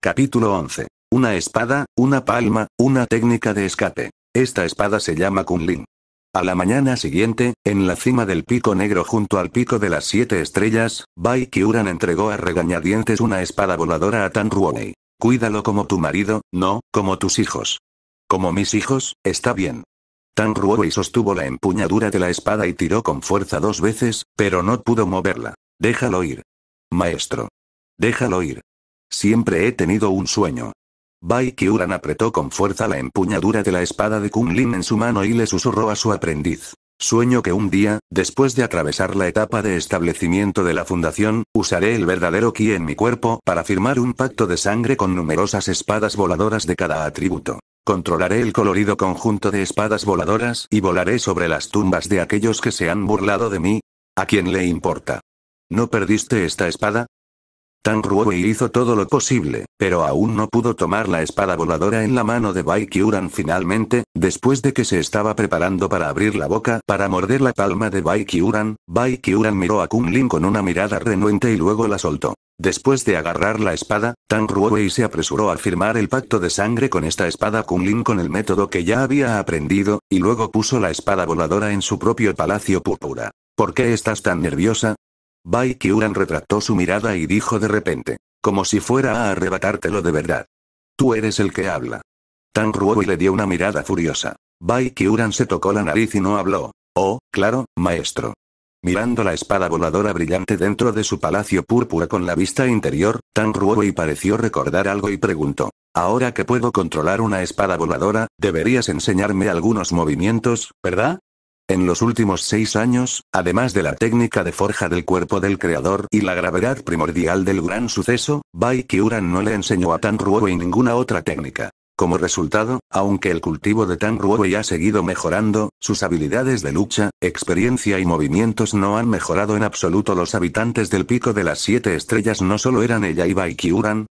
Capítulo 11. Una espada, una palma, una técnica de escape. Esta espada se llama Kunlin. A la mañana siguiente, en la cima del pico negro junto al pico de las siete estrellas, Bai Qiuran entregó a regañadientes una espada voladora a Tan Ruonei. Cuídalo como tu marido, no, como tus hijos. Como mis hijos, está bien. Tan Ruowei sostuvo la empuñadura de la espada y tiró con fuerza dos veces, pero no pudo moverla. Déjalo ir. Maestro. Déjalo ir. Siempre he tenido un sueño. Bai Qiuran apretó con fuerza la empuñadura de la espada de Lin en su mano y le susurró a su aprendiz. Sueño que un día, después de atravesar la etapa de establecimiento de la fundación, usaré el verdadero ki en mi cuerpo para firmar un pacto de sangre con numerosas espadas voladoras de cada atributo. Controlaré el colorido conjunto de espadas voladoras y volaré sobre las tumbas de aquellos que se han burlado de mí. ¿A quién le importa? ¿No perdiste esta espada? Tan Ruowei hizo todo lo posible, pero aún no pudo tomar la espada voladora en la mano de Bai Qiuran finalmente, después de que se estaba preparando para abrir la boca para morder la palma de Bai Qiuran, Bai Qiuran miró a Lin con una mirada renuente y luego la soltó. Después de agarrar la espada, Tan Ruowei se apresuró a firmar el pacto de sangre con esta espada Kunlin con el método que ya había aprendido, y luego puso la espada voladora en su propio palacio púrpura. ¿Por qué estás tan nerviosa? Bai retractó su mirada y dijo de repente, como si fuera a arrebatártelo de verdad. Tú eres el que habla. Tan y le dio una mirada furiosa. Bai se tocó la nariz y no habló. Oh, claro, maestro. Mirando la espada voladora brillante dentro de su palacio púrpura con la vista interior, Tan y pareció recordar algo y preguntó. Ahora que puedo controlar una espada voladora, deberías enseñarme algunos movimientos, ¿verdad? En los últimos seis años, además de la técnica de forja del cuerpo del creador y la gravedad primordial del gran suceso, Bai no le enseñó a Tan y ninguna otra técnica. Como resultado, aunque el cultivo de Tan Ruowei ha seguido mejorando, sus habilidades de lucha, experiencia y movimientos no han mejorado en absoluto. Los habitantes del pico de las siete estrellas no solo eran ella y Bai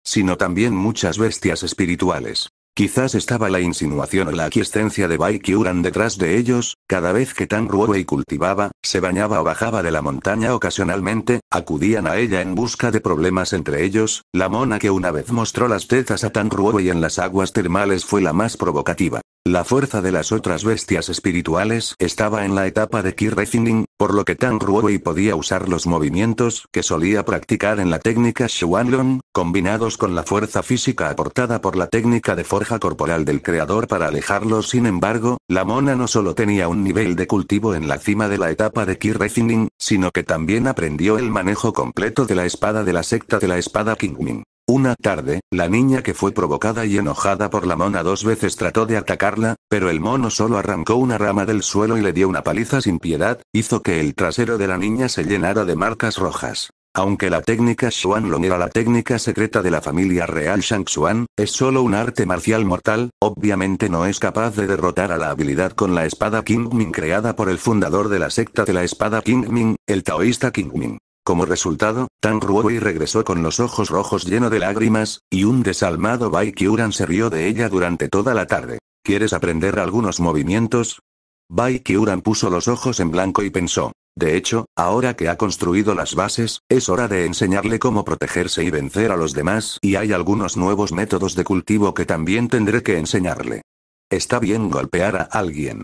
sino también muchas bestias espirituales. Quizás estaba la insinuación o la aquiescencia de Bai Qiuran detrás de ellos, cada vez que Tan Ruowei cultivaba, se bañaba o bajaba de la montaña ocasionalmente, acudían a ella en busca de problemas entre ellos, la mona que una vez mostró las tetas a Tan Ruowei en las aguas termales fue la más provocativa. La fuerza de las otras bestias espirituales estaba en la etapa de Ki Refining, por lo que Tang Ruowei podía usar los movimientos que solía practicar en la técnica Shuanglong, combinados con la fuerza física aportada por la técnica de forja corporal del creador para alejarlos Sin embargo, la mona no solo tenía un nivel de cultivo en la cima de la etapa de Ki Refining, sino que también aprendió el manejo completo de la espada de la secta de la espada Kingmin. Una tarde, la niña que fue provocada y enojada por la mona dos veces trató de atacarla, pero el mono solo arrancó una rama del suelo y le dio una paliza sin piedad, hizo que el trasero de la niña se llenara de marcas rojas. Aunque la técnica Xuanlong era la técnica secreta de la familia real Shang Xuan, es solo un arte marcial mortal, obviamente no es capaz de derrotar a la habilidad con la espada Qingming creada por el fundador de la secta de la espada Ming, el taoísta Qingming. Como resultado, Tan Ruoi regresó con los ojos rojos lleno de lágrimas, y un desalmado Bai Qiuran se rió de ella durante toda la tarde. ¿Quieres aprender algunos movimientos? Bai Qiuran puso los ojos en blanco y pensó. De hecho, ahora que ha construido las bases, es hora de enseñarle cómo protegerse y vencer a los demás y hay algunos nuevos métodos de cultivo que también tendré que enseñarle. Está bien golpear a alguien.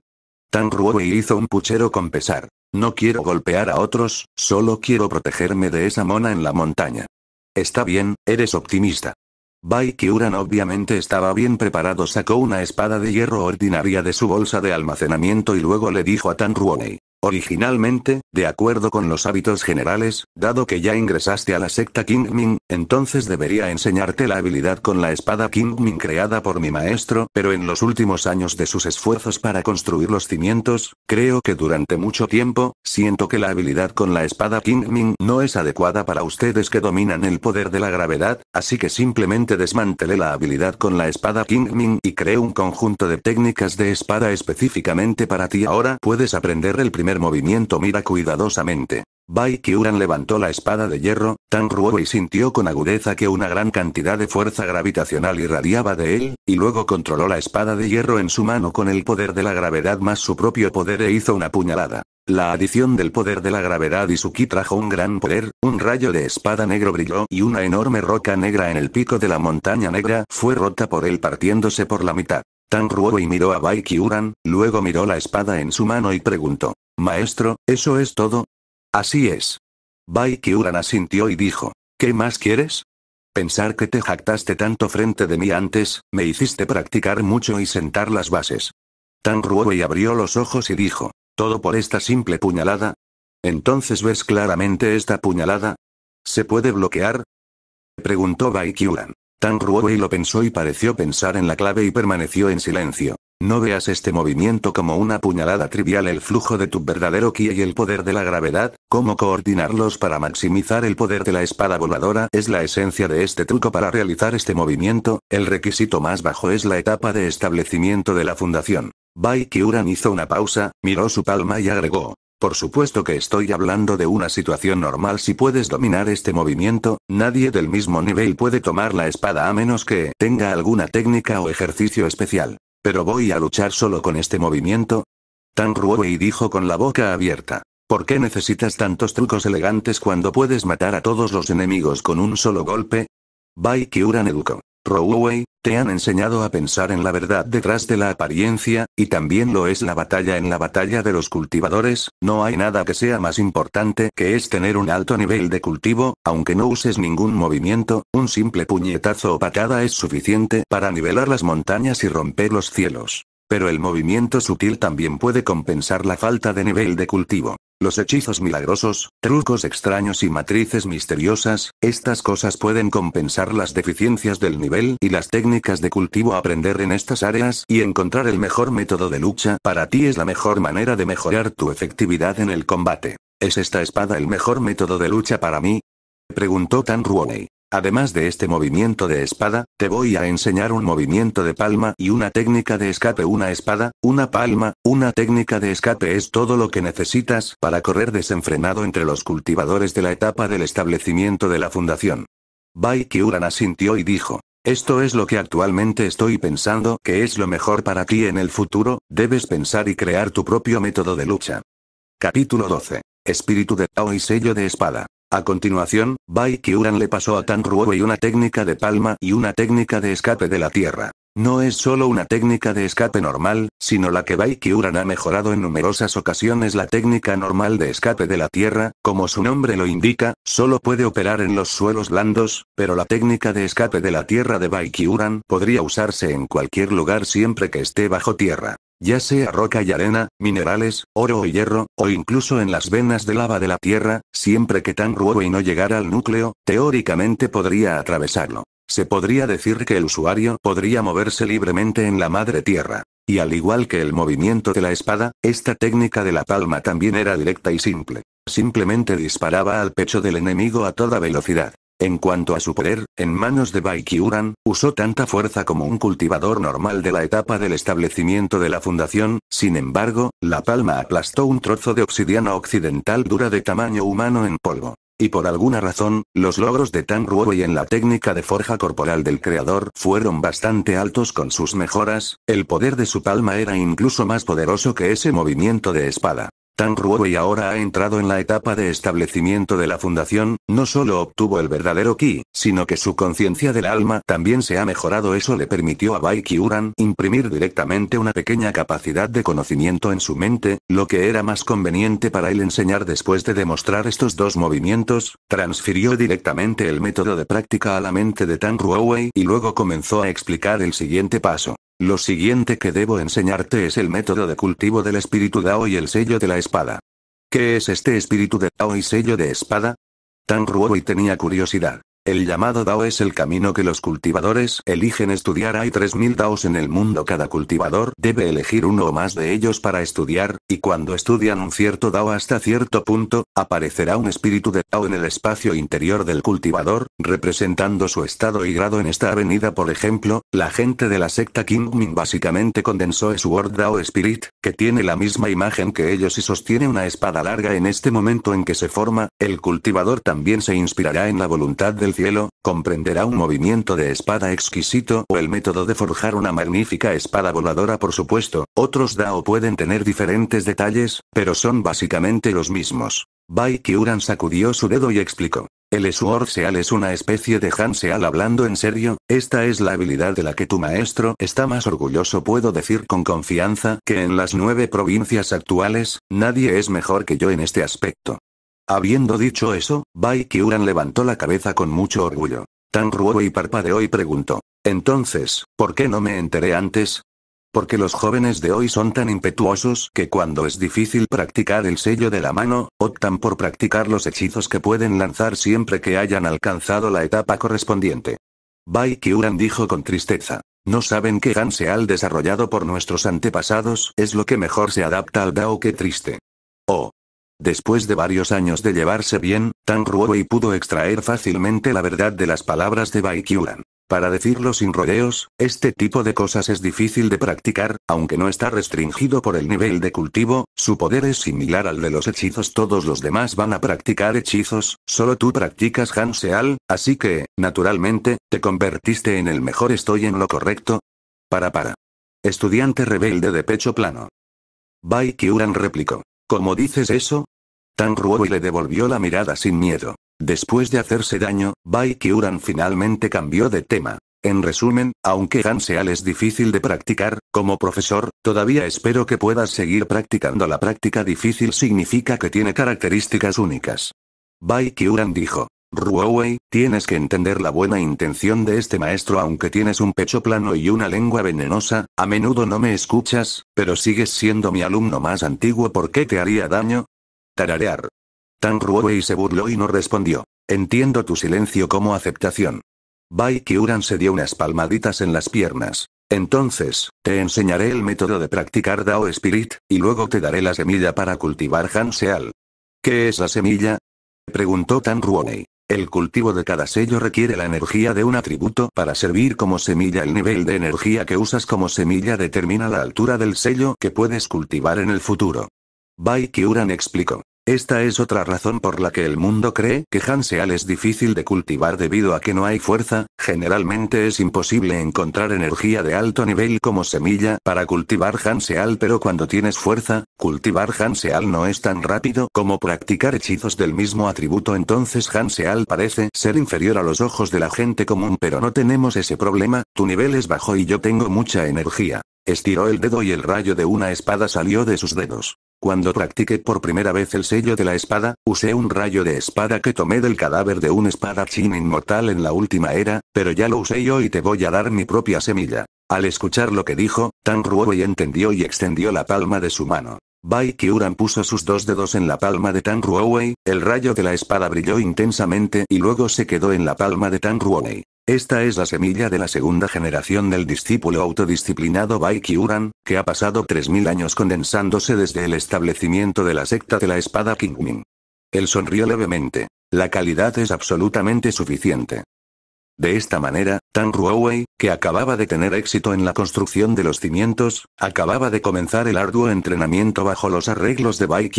Tan Ruoi hizo un puchero con pesar. No quiero golpear a otros, solo quiero protegerme de esa mona en la montaña. Está bien, eres optimista. Bai Qiuran obviamente estaba bien preparado, sacó una espada de hierro ordinaria de su bolsa de almacenamiento y luego le dijo a Tan Ruonei. Originalmente, de acuerdo con los hábitos generales, dado que ya ingresaste a la secta Ming, entonces debería enseñarte la habilidad con la espada Ming creada por mi maestro, pero en los últimos años de sus esfuerzos para construir los cimientos, creo que durante mucho tiempo, siento que la habilidad con la espada Ming no es adecuada para ustedes que dominan el poder de la gravedad, así que simplemente desmantele la habilidad con la espada Ming y creé un conjunto de técnicas de espada específicamente para ti. Ahora puedes aprender el primer movimiento mira cuidadosamente. Bai Qiuran levantó la espada de hierro, Tan y sintió con agudeza que una gran cantidad de fuerza gravitacional irradiaba de él, y luego controló la espada de hierro en su mano con el poder de la gravedad más su propio poder e hizo una puñalada. La adición del poder de la gravedad y su ki trajo un gran poder, un rayo de espada negro brilló y una enorme roca negra en el pico de la montaña negra fue rota por él partiéndose por la mitad. Tan Ruowei miró a Bai Kyuran, luego miró la espada en su mano y preguntó. Maestro, ¿eso es todo? Así es. Bai asintió y dijo, ¿qué más quieres? Pensar que te jactaste tanto frente de mí antes, me hiciste practicar mucho y sentar las bases. Tan y abrió los ojos y dijo, ¿todo por esta simple puñalada? Entonces ves claramente esta puñalada, ¿Se puede bloquear? Preguntó Bai Qiuran. Tan y lo pensó y pareció pensar en la clave y permaneció en silencio. No veas este movimiento como una puñalada trivial el flujo de tu verdadero ki y el poder de la gravedad, cómo coordinarlos para maximizar el poder de la espada voladora es la esencia de este truco para realizar este movimiento, el requisito más bajo es la etapa de establecimiento de la fundación. Bai Qiuran hizo una pausa, miró su palma y agregó. Por supuesto que estoy hablando de una situación normal si puedes dominar este movimiento, nadie del mismo nivel puede tomar la espada a menos que tenga alguna técnica o ejercicio especial. Pero voy a luchar solo con este movimiento. Tan y dijo con la boca abierta. ¿Por qué necesitas tantos trucos elegantes cuando puedes matar a todos los enemigos con un solo golpe? Bai Kyuran Rowway, te han enseñado a pensar en la verdad detrás de la apariencia, y también lo es la batalla en la batalla de los cultivadores, no hay nada que sea más importante que es tener un alto nivel de cultivo, aunque no uses ningún movimiento, un simple puñetazo o patada es suficiente para nivelar las montañas y romper los cielos. Pero el movimiento sutil también puede compensar la falta de nivel de cultivo. Los hechizos milagrosos, trucos extraños y matrices misteriosas, estas cosas pueden compensar las deficiencias del nivel y las técnicas de cultivo aprender en estas áreas y encontrar el mejor método de lucha para ti es la mejor manera de mejorar tu efectividad en el combate. ¿Es esta espada el mejor método de lucha para mí? Preguntó Tan Ruoney. Además de este movimiento de espada, te voy a enseñar un movimiento de palma y una técnica de escape. Una espada, una palma, una técnica de escape es todo lo que necesitas para correr desenfrenado entre los cultivadores de la etapa del establecimiento de la fundación. Bai Qiuran asintió y dijo. Esto es lo que actualmente estoy pensando que es lo mejor para ti en el futuro, debes pensar y crear tu propio método de lucha. Capítulo 12. Espíritu de Tao y sello de espada. A continuación, Bai le pasó a Tan y una técnica de palma y una técnica de escape de la tierra. No es solo una técnica de escape normal, sino la que Bai ha mejorado en numerosas ocasiones. La técnica normal de escape de la tierra, como su nombre lo indica, solo puede operar en los suelos blandos, pero la técnica de escape de la tierra de Bai podría usarse en cualquier lugar siempre que esté bajo tierra ya sea roca y arena, minerales, oro o hierro, o incluso en las venas de lava de la Tierra, siempre que tan y no llegara al núcleo, teóricamente podría atravesarlo. Se podría decir que el usuario podría moverse libremente en la madre Tierra. Y al igual que el movimiento de la espada, esta técnica de la palma también era directa y simple. Simplemente disparaba al pecho del enemigo a toda velocidad. En cuanto a su poder, en manos de Baikyuran, usó tanta fuerza como un cultivador normal de la etapa del establecimiento de la fundación, sin embargo, la palma aplastó un trozo de obsidiana occidental dura de tamaño humano en polvo. Y por alguna razón, los logros de Tan y en la técnica de forja corporal del creador fueron bastante altos con sus mejoras, el poder de su palma era incluso más poderoso que ese movimiento de espada. Tan Ruowei ahora ha entrado en la etapa de establecimiento de la fundación, no solo obtuvo el verdadero ki, sino que su conciencia del alma también se ha mejorado. Eso le permitió a Bai Qiuran imprimir directamente una pequeña capacidad de conocimiento en su mente, lo que era más conveniente para él enseñar después de demostrar estos dos movimientos, transfirió directamente el método de práctica a la mente de Tan Ruowei y luego comenzó a explicar el siguiente paso. Lo siguiente que debo enseñarte es el método de cultivo del espíritu Dao y el sello de la espada. ¿Qué es este espíritu de Dao y sello de espada? Tan y tenía curiosidad. El llamado Dao es el camino que los cultivadores eligen estudiar. Hay 3.000 Daos en el mundo. Cada cultivador debe elegir uno o más de ellos para estudiar, y cuando estudian un cierto Dao hasta cierto punto, aparecerá un espíritu de Dao en el espacio interior del cultivador, representando su estado y grado en esta avenida. Por ejemplo, la gente de la secta Min básicamente condensó su Word Dao Spirit, que tiene la misma imagen que ellos y sostiene una espada larga en este momento en que se forma, el cultivador también se inspirará en la voluntad del cielo, comprenderá un movimiento de espada exquisito o el método de forjar una magnífica espada voladora por supuesto, otros Dao pueden tener diferentes detalles, pero son básicamente los mismos. Bai Qiuran sacudió su dedo y explicó. El Sword Seal es una especie de Han Seal hablando en serio, esta es la habilidad de la que tu maestro está más orgulloso. Puedo decir con confianza que en las nueve provincias actuales, nadie es mejor que yo en este aspecto. Habiendo dicho eso, Bai Qiuran levantó la cabeza con mucho orgullo. Tan Ruo y parpadeó y preguntó. Entonces, ¿por qué no me enteré antes? Porque los jóvenes de hoy son tan impetuosos que cuando es difícil practicar el sello de la mano, optan por practicar los hechizos que pueden lanzar siempre que hayan alcanzado la etapa correspondiente. Bai Qiuran dijo con tristeza. No saben que Ganseal desarrollado por nuestros antepasados es lo que mejor se adapta al Dao que triste. Oh, Después de varios años de llevarse bien, Tang y pudo extraer fácilmente la verdad de las palabras de Bai Para decirlo sin rodeos, este tipo de cosas es difícil de practicar, aunque no está restringido por el nivel de cultivo, su poder es similar al de los hechizos. Todos los demás van a practicar hechizos, solo tú practicas Hanseal, así que, naturalmente, te convertiste en el mejor. Estoy en lo correcto. Para para. Estudiante rebelde de pecho plano. Bai Kyuran replicó. ¿Cómo dices eso? Tan Ruo y le devolvió la mirada sin miedo. Después de hacerse daño, Bai Qiuran finalmente cambió de tema. En resumen, aunque Seal es difícil de practicar, como profesor, todavía espero que puedas seguir practicando. La práctica difícil significa que tiene características únicas. Bai Qiuran dijo. Ruowei, tienes que entender la buena intención de este maestro aunque tienes un pecho plano y una lengua venenosa, a menudo no me escuchas, pero sigues siendo mi alumno más antiguo ¿por qué te haría daño? Tararear. Tan Ruowei se burló y no respondió. Entiendo tu silencio como aceptación. Bai Qiuran se dio unas palmaditas en las piernas. Entonces, te enseñaré el método de practicar Dao Spirit, y luego te daré la semilla para cultivar Seal. ¿Qué es la semilla? Preguntó Tan Ruowei. El cultivo de cada sello requiere la energía de un atributo para servir como semilla. El nivel de energía que usas como semilla determina la altura del sello que puedes cultivar en el futuro. Bai explicó. Esta es otra razón por la que el mundo cree que Hanseal es difícil de cultivar debido a que no hay fuerza, generalmente es imposible encontrar energía de alto nivel como semilla para cultivar Hanseal pero cuando tienes fuerza, cultivar Hanseal no es tan rápido como practicar hechizos del mismo atributo entonces Hanseal parece ser inferior a los ojos de la gente común pero no tenemos ese problema, tu nivel es bajo y yo tengo mucha energía. Estiró el dedo y el rayo de una espada salió de sus dedos. Cuando practiqué por primera vez el sello de la espada, usé un rayo de espada que tomé del cadáver de un espadachín inmortal en la última era, pero ya lo usé yo y te voy a dar mi propia semilla. Al escuchar lo que dijo, Tan Ruowei entendió y extendió la palma de su mano. Bai Qiuran puso sus dos dedos en la palma de Tan Ruowei, el rayo de la espada brilló intensamente y luego se quedó en la palma de Tan Ruowei. Esta es la semilla de la segunda generación del discípulo autodisciplinado Baikyuran, que ha pasado 3.000 años condensándose desde el establecimiento de la secta de la espada Kingmin. Él sonrió levemente. La calidad es absolutamente suficiente. De esta manera, Tan Ruowei, que acababa de tener éxito en la construcción de los cimientos, acababa de comenzar el arduo entrenamiento bajo los arreglos de Bai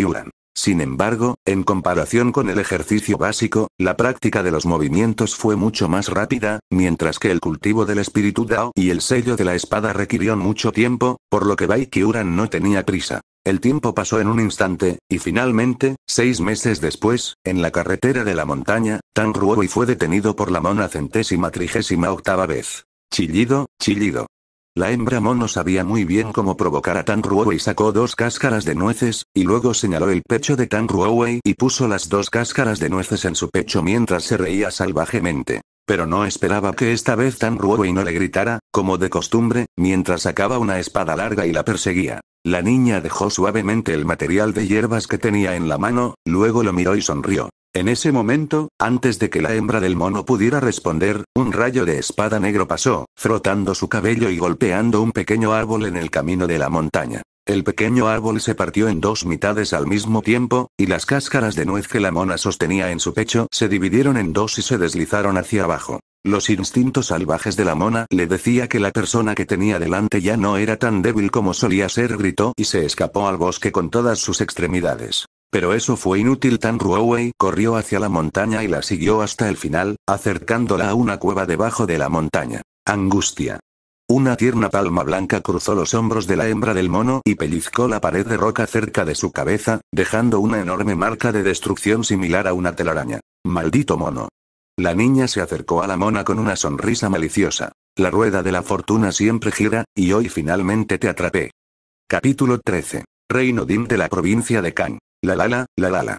sin embargo, en comparación con el ejercicio básico, la práctica de los movimientos fue mucho más rápida, mientras que el cultivo del espíritu Dao y el sello de la espada requirieron mucho tiempo, por lo que Bai Qiuran no tenía prisa. El tiempo pasó en un instante, y finalmente, seis meses después, en la carretera de la montaña, Tang y fue detenido por la mona centésima trigésima octava vez. Chillido, chillido. La hembra mono sabía muy bien cómo provocar a Tan y Sacó dos cáscaras de nueces, y luego señaló el pecho de Tan Ruowei y puso las dos cáscaras de nueces en su pecho mientras se reía salvajemente. Pero no esperaba que esta vez Tan Ruowei no le gritara, como de costumbre, mientras sacaba una espada larga y la perseguía. La niña dejó suavemente el material de hierbas que tenía en la mano, luego lo miró y sonrió. En ese momento, antes de que la hembra del mono pudiera responder, un rayo de espada negro pasó, frotando su cabello y golpeando un pequeño árbol en el camino de la montaña. El pequeño árbol se partió en dos mitades al mismo tiempo, y las cáscaras de nuez que la mona sostenía en su pecho se dividieron en dos y se deslizaron hacia abajo. Los instintos salvajes de la mona le decía que la persona que tenía delante ya no era tan débil como solía ser, gritó y se escapó al bosque con todas sus extremidades. Pero eso fue inútil. Tan Ruowei corrió hacia la montaña y la siguió hasta el final, acercándola a una cueva debajo de la montaña. Angustia. Una tierna palma blanca cruzó los hombros de la hembra del mono y pellizcó la pared de roca cerca de su cabeza, dejando una enorme marca de destrucción similar a una telaraña. Maldito mono. La niña se acercó a la mona con una sonrisa maliciosa. La rueda de la fortuna siempre gira, y hoy finalmente te atrapé. Capítulo 13. Reino Dim de la provincia de Kang. La la la, lala. la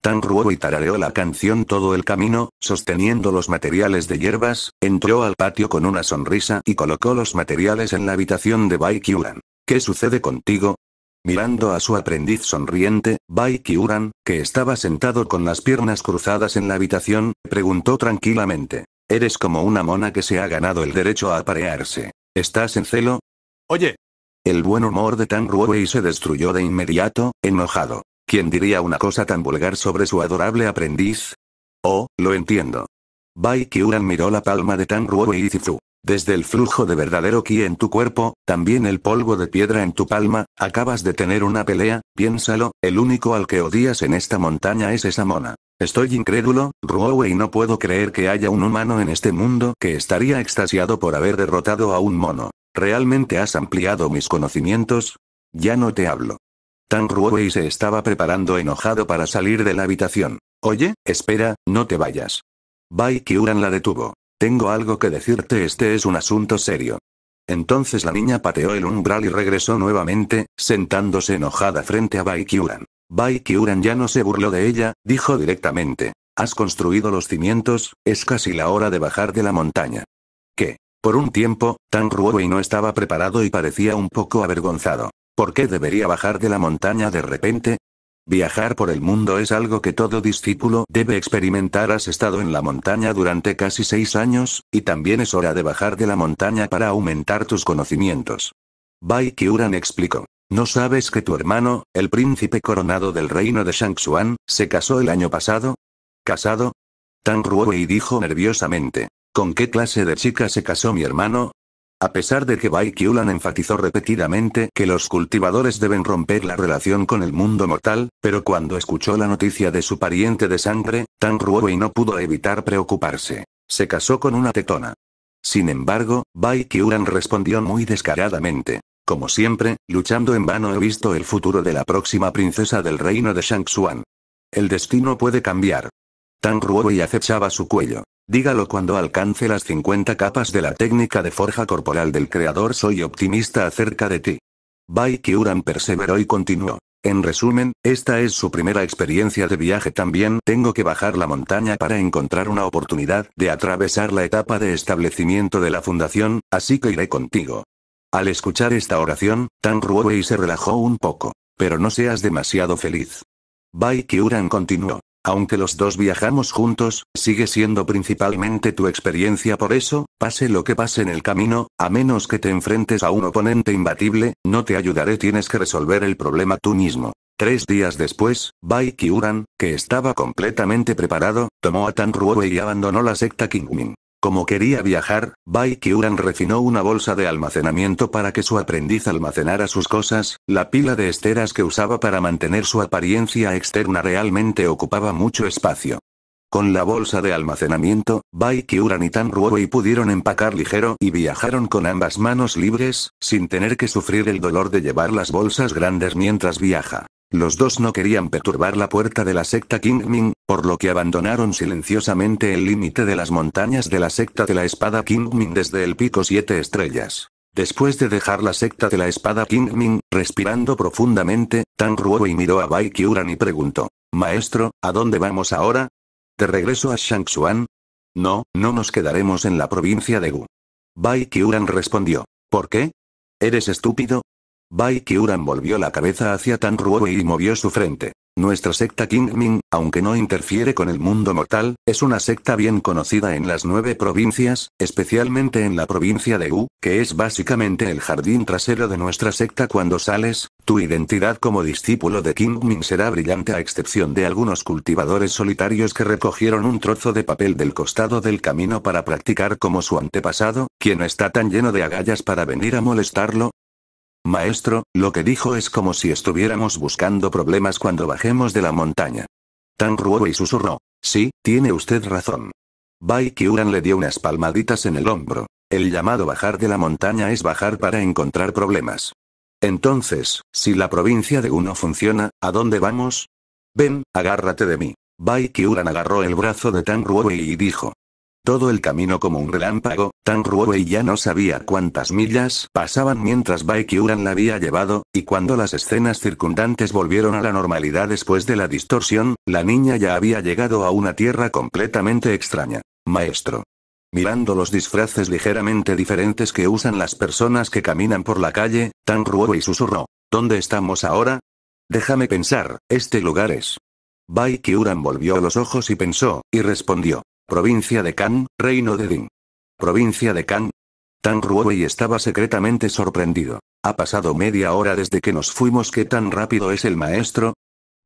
Tan y tarareó la canción todo el camino, sosteniendo los materiales de hierbas, entró al patio con una sonrisa y colocó los materiales en la habitación de Bai Kyuran. ¿Qué sucede contigo? Mirando a su aprendiz sonriente, Bai que estaba sentado con las piernas cruzadas en la habitación, preguntó tranquilamente. Eres como una mona que se ha ganado el derecho a aparearse. ¿Estás en celo? Oye. El buen humor de Tan y se destruyó de inmediato, enojado. ¿Quién diría una cosa tan vulgar sobre su adorable aprendiz? Oh, lo entiendo. Bai Qiuran miró la palma de Tan Ruo y Zifu. Desde el flujo de verdadero ki en tu cuerpo, también el polvo de piedra en tu palma, acabas de tener una pelea, piénsalo, el único al que odias en esta montaña es esa mona. Estoy incrédulo, Ruowei no puedo creer que haya un humano en este mundo que estaría extasiado por haber derrotado a un mono. ¿Realmente has ampliado mis conocimientos? Ya no te hablo. Tan Ruowei se estaba preparando enojado para salir de la habitación. Oye, espera, no te vayas. Bai Qiuran la detuvo. Tengo algo que decirte, este es un asunto serio. Entonces la niña pateó el umbral y regresó nuevamente, sentándose enojada frente a Bai Qiuran. Bai Qiuran ya no se burló de ella, dijo directamente. Has construido los cimientos, es casi la hora de bajar de la montaña. ¿Qué? Por un tiempo, Tan Ruowei no estaba preparado y parecía un poco avergonzado. ¿Por qué debería bajar de la montaña de repente? Viajar por el mundo es algo que todo discípulo debe experimentar. Has estado en la montaña durante casi seis años, y también es hora de bajar de la montaña para aumentar tus conocimientos. Bai Kiuran explicó. ¿No sabes que tu hermano, el príncipe coronado del reino de Shangxuan, se casó el año pasado? ¿Casado? Tang Ruowei dijo nerviosamente. ¿Con qué clase de chica se casó mi hermano? A pesar de que Bai Baikyulan enfatizó repetidamente que los cultivadores deben romper la relación con el mundo mortal, pero cuando escuchó la noticia de su pariente de sangre, Tan Ruowei no pudo evitar preocuparse. Se casó con una tetona. Sin embargo, Bai Qiulan respondió muy descaradamente. Como siempre, luchando en vano he visto el futuro de la próxima princesa del reino de Shang El destino puede cambiar. Tan Ruowei acechaba su cuello. Dígalo cuando alcance las 50 capas de la técnica de forja corporal del creador. Soy optimista acerca de ti. Bai Qiuran perseveró y continuó. En resumen, esta es su primera experiencia de viaje también. Tengo que bajar la montaña para encontrar una oportunidad de atravesar la etapa de establecimiento de la fundación, así que iré contigo. Al escuchar esta oración, Tang Ruowei se relajó un poco. Pero no seas demasiado feliz. Bai Qiuran continuó. Aunque los dos viajamos juntos, sigue siendo principalmente tu experiencia por eso, pase lo que pase en el camino, a menos que te enfrentes a un oponente imbatible, no te ayudaré tienes que resolver el problema tú mismo. Tres días después, Bai Kiuran, que estaba completamente preparado, tomó a Tan Ruowei y abandonó la secta Kingmin. Como quería viajar, Bai Qiuran refinó una bolsa de almacenamiento para que su aprendiz almacenara sus cosas, la pila de esteras que usaba para mantener su apariencia externa realmente ocupaba mucho espacio. Con la bolsa de almacenamiento, Bai Qiuran y Tan Ruowei pudieron empacar ligero y viajaron con ambas manos libres, sin tener que sufrir el dolor de llevar las bolsas grandes mientras viaja. Los dos no querían perturbar la puerta de la secta King Ming, por lo que abandonaron silenciosamente el límite de las montañas de la secta de la espada King Ming desde el pico Siete Estrellas. Después de dejar la secta de la espada Ming, respirando profundamente, Tang y miró a Bai Qiuran y preguntó, Maestro, ¿a dónde vamos ahora? ¿Te regreso a Shangxuan? No, no nos quedaremos en la provincia de Gu. Bai Qiuran respondió, ¿por qué? ¿Eres estúpido? Bai Kyuran volvió la cabeza hacia Tan Ruowei y movió su frente. Nuestra secta Qingming, aunque no interfiere con el mundo mortal, es una secta bien conocida en las nueve provincias, especialmente en la provincia de Wu, que es básicamente el jardín trasero de nuestra secta cuando sales, tu identidad como discípulo de Qingming será brillante a excepción de algunos cultivadores solitarios que recogieron un trozo de papel del costado del camino para practicar como su antepasado, quien está tan lleno de agallas para venir a molestarlo, Maestro, lo que dijo es como si estuviéramos buscando problemas cuando bajemos de la montaña. Tan y susurró. Sí, tiene usted razón. Bai Qiuran le dio unas palmaditas en el hombro. El llamado bajar de la montaña es bajar para encontrar problemas. Entonces, si la provincia de Uno funciona, ¿a dónde vamos? Ven, agárrate de mí. Bai Qiuran agarró el brazo de Tan Ruowei y dijo. Todo el camino como un relámpago, Tan y ya no sabía cuántas millas pasaban mientras Bai la había llevado, y cuando las escenas circundantes volvieron a la normalidad después de la distorsión, la niña ya había llegado a una tierra completamente extraña. Maestro. Mirando los disfraces ligeramente diferentes que usan las personas que caminan por la calle, Tan y susurró. ¿Dónde estamos ahora? Déjame pensar, este lugar es. Bai volvió los ojos y pensó, y respondió. Provincia de Kan, Reino de Din. Provincia de Kan. Tan y estaba secretamente sorprendido. Ha pasado media hora desde que nos fuimos. ¿Qué tan rápido es el maestro?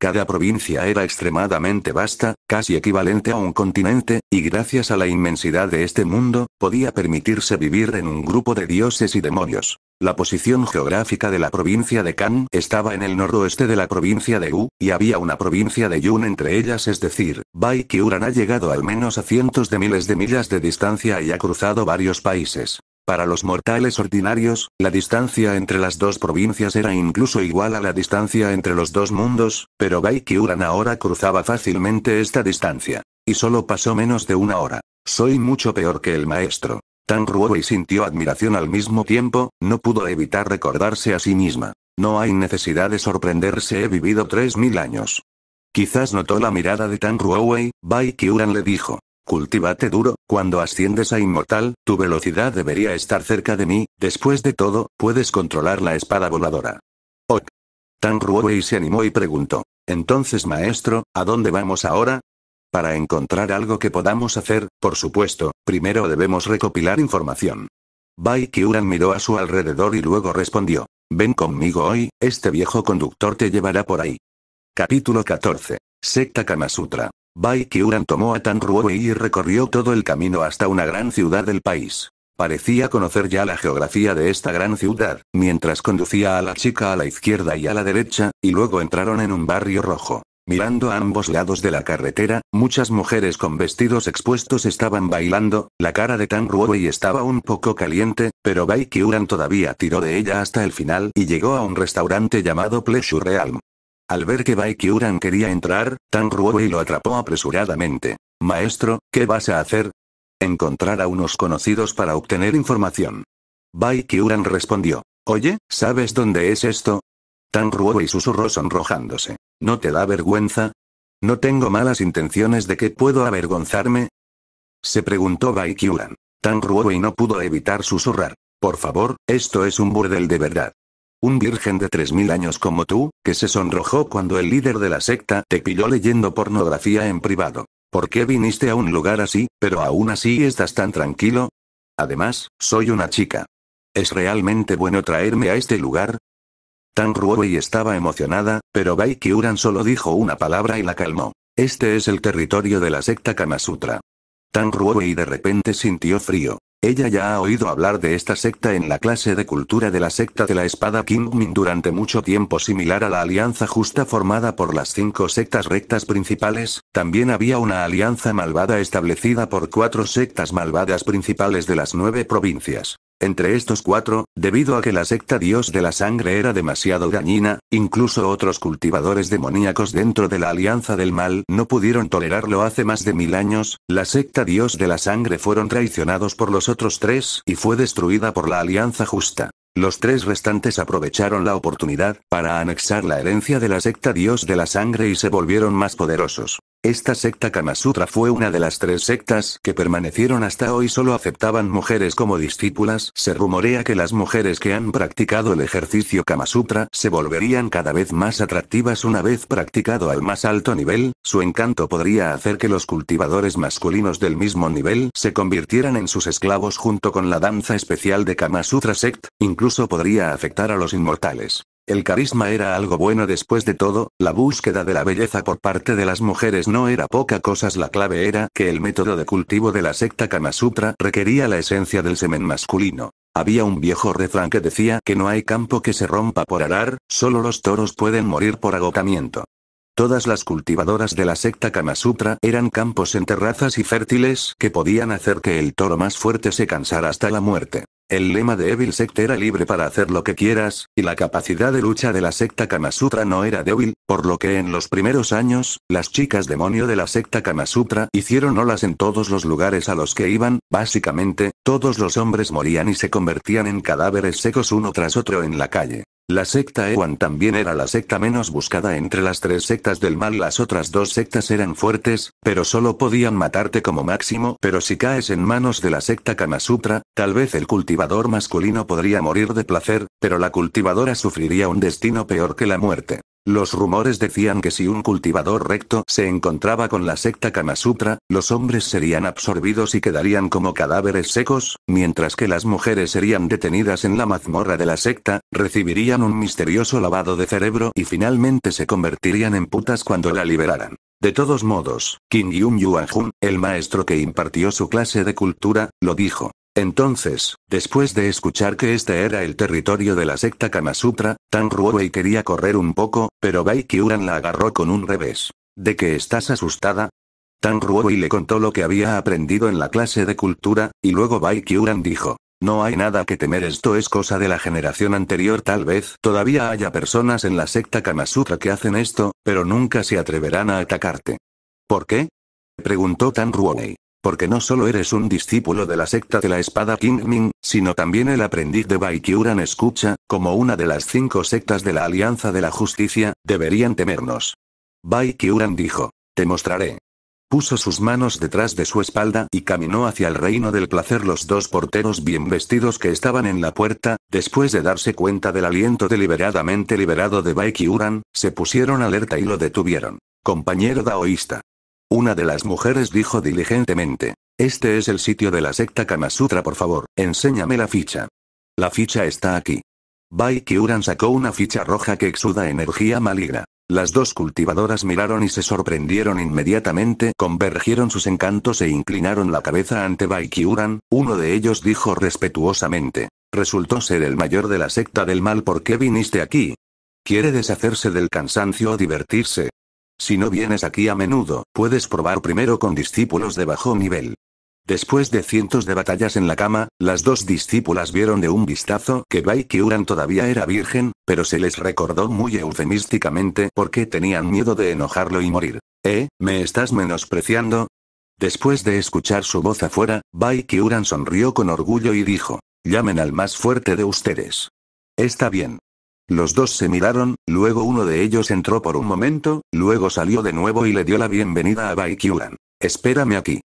Cada provincia era extremadamente vasta, casi equivalente a un continente, y gracias a la inmensidad de este mundo, podía permitirse vivir en un grupo de dioses y demonios. La posición geográfica de la provincia de Kan estaba en el noroeste de la provincia de Wu, y había una provincia de Yun entre ellas, es decir, Bai ha llegado al menos a cientos de miles de millas de distancia y ha cruzado varios países. Para los mortales ordinarios, la distancia entre las dos provincias era incluso igual a la distancia entre los dos mundos, pero Qiuran ahora cruzaba fácilmente esta distancia. Y solo pasó menos de una hora. Soy mucho peor que el maestro. Tan Ruowei sintió admiración al mismo tiempo, no pudo evitar recordarse a sí misma. No hay necesidad de sorprenderse, he vivido tres mil años. Quizás notó la mirada de Tan Ruowei, Bai Qiuran le dijo. Cultívate duro, cuando asciendes a inmortal, tu velocidad debería estar cerca de mí, después de todo, puedes controlar la espada voladora. Ok. Tan y se animó y preguntó. Entonces maestro, ¿a dónde vamos ahora? Para encontrar algo que podamos hacer, por supuesto, primero debemos recopilar información. Bai miró a su alrededor y luego respondió. Ven conmigo hoy, este viejo conductor te llevará por ahí. Capítulo 14. Secta Kamasutra. Bai tomó a Tan Ruowei y recorrió todo el camino hasta una gran ciudad del país. Parecía conocer ya la geografía de esta gran ciudad, mientras conducía a la chica a la izquierda y a la derecha, y luego entraron en un barrio rojo. Mirando a ambos lados de la carretera, muchas mujeres con vestidos expuestos estaban bailando, la cara de Tan Ruowei estaba un poco caliente, pero Bai todavía tiró de ella hasta el final y llegó a un restaurante llamado Pleasure Realm. Al ver que Qiuran quería entrar, Tan Ruowei lo atrapó apresuradamente. Maestro, ¿qué vas a hacer? Encontrar a unos conocidos para obtener información. Qiuran respondió. Oye, ¿sabes dónde es esto? Tan Ruowei susurró sonrojándose. ¿No te da vergüenza? ¿No tengo malas intenciones de que puedo avergonzarme? Se preguntó Qiuran. Tan Ruowei no pudo evitar susurrar. Por favor, esto es un burdel de verdad. Un virgen de 3.000 años como tú, que se sonrojó cuando el líder de la secta te pilló leyendo pornografía en privado. ¿Por qué viniste a un lugar así, pero aún así estás tan tranquilo? Además, soy una chica. ¿Es realmente bueno traerme a este lugar? Tan Ruowei estaba emocionada, pero Bai solo dijo una palabra y la calmó. Este es el territorio de la secta Kamasutra. Tan y de repente sintió frío. Ella ya ha oído hablar de esta secta en la clase de cultura de la secta de la espada King durante mucho tiempo similar a la alianza justa formada por las cinco sectas rectas principales, también había una alianza malvada establecida por cuatro sectas malvadas principales de las nueve provincias. Entre estos cuatro, debido a que la secta Dios de la Sangre era demasiado dañina, incluso otros cultivadores demoníacos dentro de la Alianza del Mal no pudieron tolerarlo hace más de mil años, la secta Dios de la Sangre fueron traicionados por los otros tres y fue destruida por la Alianza Justa. Los tres restantes aprovecharon la oportunidad para anexar la herencia de la secta Dios de la Sangre y se volvieron más poderosos. Esta secta Kamasutra fue una de las tres sectas que permanecieron hasta hoy solo aceptaban mujeres como discípulas. Se rumorea que las mujeres que han practicado el ejercicio Kamasutra se volverían cada vez más atractivas una vez practicado al más alto nivel. Su encanto podría hacer que los cultivadores masculinos del mismo nivel se convirtieran en sus esclavos junto con la danza especial de Kamasutra Sect, incluso podría afectar a los inmortales. El carisma era algo bueno después de todo, la búsqueda de la belleza por parte de las mujeres no era poca cosa, la clave era que el método de cultivo de la secta Kamasutra requería la esencia del semen masculino. Había un viejo refrán que decía que no hay campo que se rompa por arar, solo los toros pueden morir por agotamiento. Todas las cultivadoras de la secta Kamasutra eran campos en terrazas y fértiles que podían hacer que el toro más fuerte se cansara hasta la muerte. El lema de Evil Sect era libre para hacer lo que quieras, y la capacidad de lucha de la secta Kamasutra no era débil, por lo que en los primeros años, las chicas demonio de la secta Kamasutra hicieron olas en todos los lugares a los que iban, básicamente, todos los hombres morían y se convertían en cadáveres secos uno tras otro en la calle. La secta Ewan también era la secta menos buscada entre las tres sectas del mal. Las otras dos sectas eran fuertes, pero solo podían matarte como máximo. Pero si caes en manos de la secta Kamasutra, tal vez el cultivador masculino podría morir de placer, pero la cultivadora sufriría un destino peor que la muerte. Los rumores decían que si un cultivador recto se encontraba con la secta Kamasutra, los hombres serían absorbidos y quedarían como cadáveres secos, mientras que las mujeres serían detenidas en la mazmorra de la secta, recibirían un misterioso lavado de cerebro y finalmente se convertirían en putas cuando la liberaran. De todos modos, Kim Yun Yuan el maestro que impartió su clase de cultura, lo dijo. Entonces, después de escuchar que este era el territorio de la secta Kamasutra, Tan Ruowei quería correr un poco, pero Bai Kyuran la agarró con un revés. ¿De qué estás asustada? Tan Ruowei le contó lo que había aprendido en la clase de cultura, y luego Bai Kyuran dijo. No hay nada que temer, esto es cosa de la generación anterior. Tal vez todavía haya personas en la secta Kamasutra que hacen esto, pero nunca se atreverán a atacarte. ¿Por qué? preguntó Tan Ruowei porque no solo eres un discípulo de la secta de la espada Ming, sino también el aprendiz de Qiuran escucha, como una de las cinco sectas de la Alianza de la Justicia, deberían temernos. Qiuran dijo, te mostraré. Puso sus manos detrás de su espalda y caminó hacia el reino del placer los dos porteros bien vestidos que estaban en la puerta, después de darse cuenta del aliento deliberadamente liberado de Qiuran, se pusieron alerta y lo detuvieron. Compañero daoísta. Una de las mujeres dijo diligentemente. Este es el sitio de la secta Kamasutra, por favor, enséñame la ficha. La ficha está aquí. Bai Qiuran sacó una ficha roja que exuda energía maligna. Las dos cultivadoras miraron y se sorprendieron inmediatamente, convergieron sus encantos e inclinaron la cabeza ante Qiuran. uno de ellos dijo respetuosamente. Resultó ser el mayor de la secta del mal, ¿por qué viniste aquí? ¿Quiere deshacerse del cansancio o divertirse? Si no vienes aquí a menudo, puedes probar primero con discípulos de bajo nivel. Después de cientos de batallas en la cama, las dos discípulas vieron de un vistazo que Bai todavía era virgen, pero se les recordó muy eufemísticamente porque tenían miedo de enojarlo y morir. ¿Eh? ¿Me estás menospreciando? Después de escuchar su voz afuera, Bai sonrió con orgullo y dijo: Llamen al más fuerte de ustedes. Está bien. Los dos se miraron, luego uno de ellos entró por un momento, luego salió de nuevo y le dio la bienvenida a Qiulan. Espérame aquí.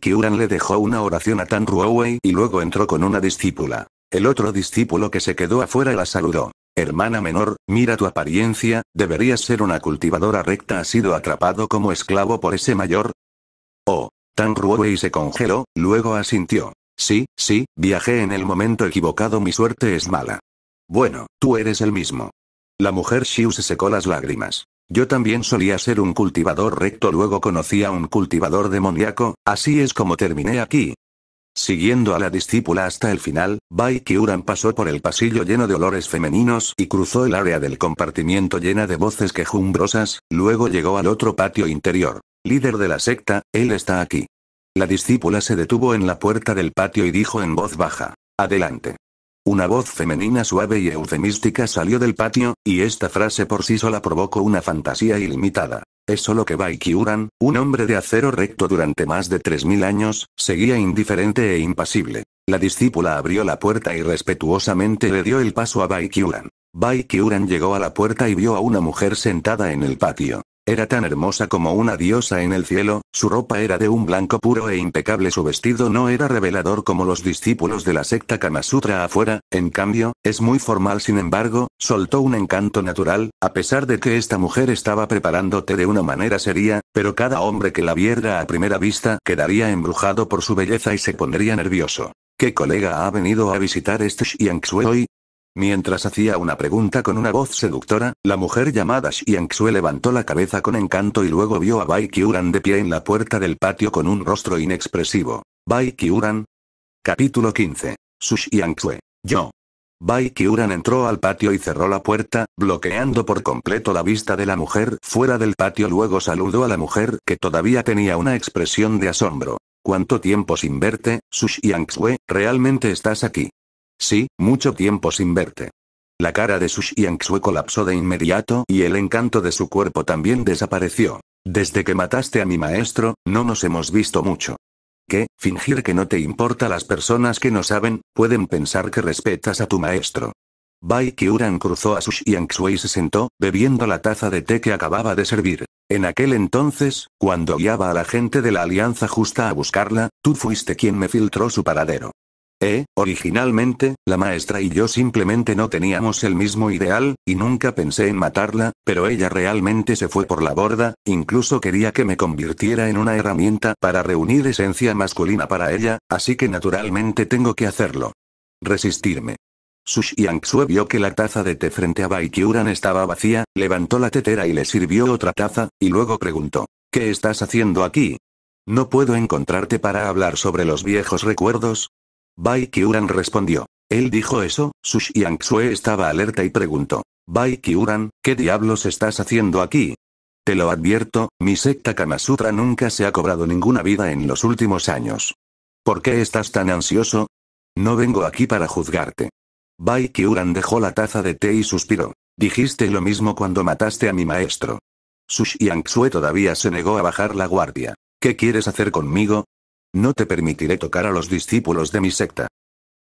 Qiulan le dejó una oración a Tan Ruowei y luego entró con una discípula. El otro discípulo que se quedó afuera la saludó. Hermana menor, mira tu apariencia, deberías ser una cultivadora recta. ha sido atrapado como esclavo por ese mayor? Oh. Tan Ruowei se congeló, luego asintió. Sí, sí, viajé en el momento equivocado. Mi suerte es mala. Bueno, tú eres el mismo. La mujer Shiu se secó las lágrimas. Yo también solía ser un cultivador recto, luego conocí a un cultivador demoníaco, así es como terminé aquí. Siguiendo a la discípula hasta el final, Bai Kiuran pasó por el pasillo lleno de olores femeninos y cruzó el área del compartimiento llena de voces quejumbrosas, luego llegó al otro patio interior. Líder de la secta, él está aquí. La discípula se detuvo en la puerta del patio y dijo en voz baja, Adelante. Una voz femenina suave y eufemística salió del patio, y esta frase por sí sola provocó una fantasía ilimitada. Es solo que Qiuran, un hombre de acero recto durante más de 3.000 años, seguía indiferente e impasible. La discípula abrió la puerta y respetuosamente le dio el paso a Bai Qiuran llegó a la puerta y vio a una mujer sentada en el patio. Era tan hermosa como una diosa en el cielo, su ropa era de un blanco puro e impecable, su vestido no era revelador como los discípulos de la secta Kamasutra afuera, en cambio, es muy formal sin embargo, soltó un encanto natural, a pesar de que esta mujer estaba preparándote de una manera seria, pero cada hombre que la viera a primera vista quedaría embrujado por su belleza y se pondría nervioso. ¿Qué colega ha venido a visitar este Xiangxue hoy? Mientras hacía una pregunta con una voz seductora, la mujer llamada Xiangxue levantó la cabeza con encanto y luego vio a Bai Qiuran de pie en la puerta del patio con un rostro inexpresivo. Bai Qiuran. Capítulo 15. Su Xiangxue. Yo. Bai Qiuran entró al patio y cerró la puerta, bloqueando por completo la vista de la mujer fuera del patio. Luego saludó a la mujer que todavía tenía una expresión de asombro. ¿Cuánto tiempo sin verte, Su Xiangxue, realmente estás aquí? Sí, mucho tiempo sin verte. La cara de Su Xue colapsó de inmediato y el encanto de su cuerpo también desapareció. Desde que mataste a mi maestro, no nos hemos visto mucho. ¿Qué? Fingir que no te importa las personas que no saben, pueden pensar que respetas a tu maestro. Bai Qiuran cruzó a Su y se sentó, bebiendo la taza de té que acababa de servir. En aquel entonces, cuando guiaba a la gente de la Alianza Justa a buscarla, tú fuiste quien me filtró su paradero. Eh, originalmente, la maestra y yo simplemente no teníamos el mismo ideal, y nunca pensé en matarla, pero ella realmente se fue por la borda, incluso quería que me convirtiera en una herramienta para reunir esencia masculina para ella, así que naturalmente tengo que hacerlo. Resistirme. Sushiang vio que la taza de té frente a Baikyuran estaba vacía, levantó la tetera y le sirvió otra taza, y luego preguntó, ¿qué estás haciendo aquí? No puedo encontrarte para hablar sobre los viejos recuerdos, Bai respondió. Él dijo eso, Su Xue estaba alerta y preguntó. Bai ¿qué diablos estás haciendo aquí? Te lo advierto, mi secta Kamasutra nunca se ha cobrado ninguna vida en los últimos años. ¿Por qué estás tan ansioso? No vengo aquí para juzgarte. Bai Qiuran dejó la taza de té y suspiró. Dijiste lo mismo cuando mataste a mi maestro. Su Xue todavía se negó a bajar la guardia. ¿Qué quieres hacer conmigo? No te permitiré tocar a los discípulos de mi secta.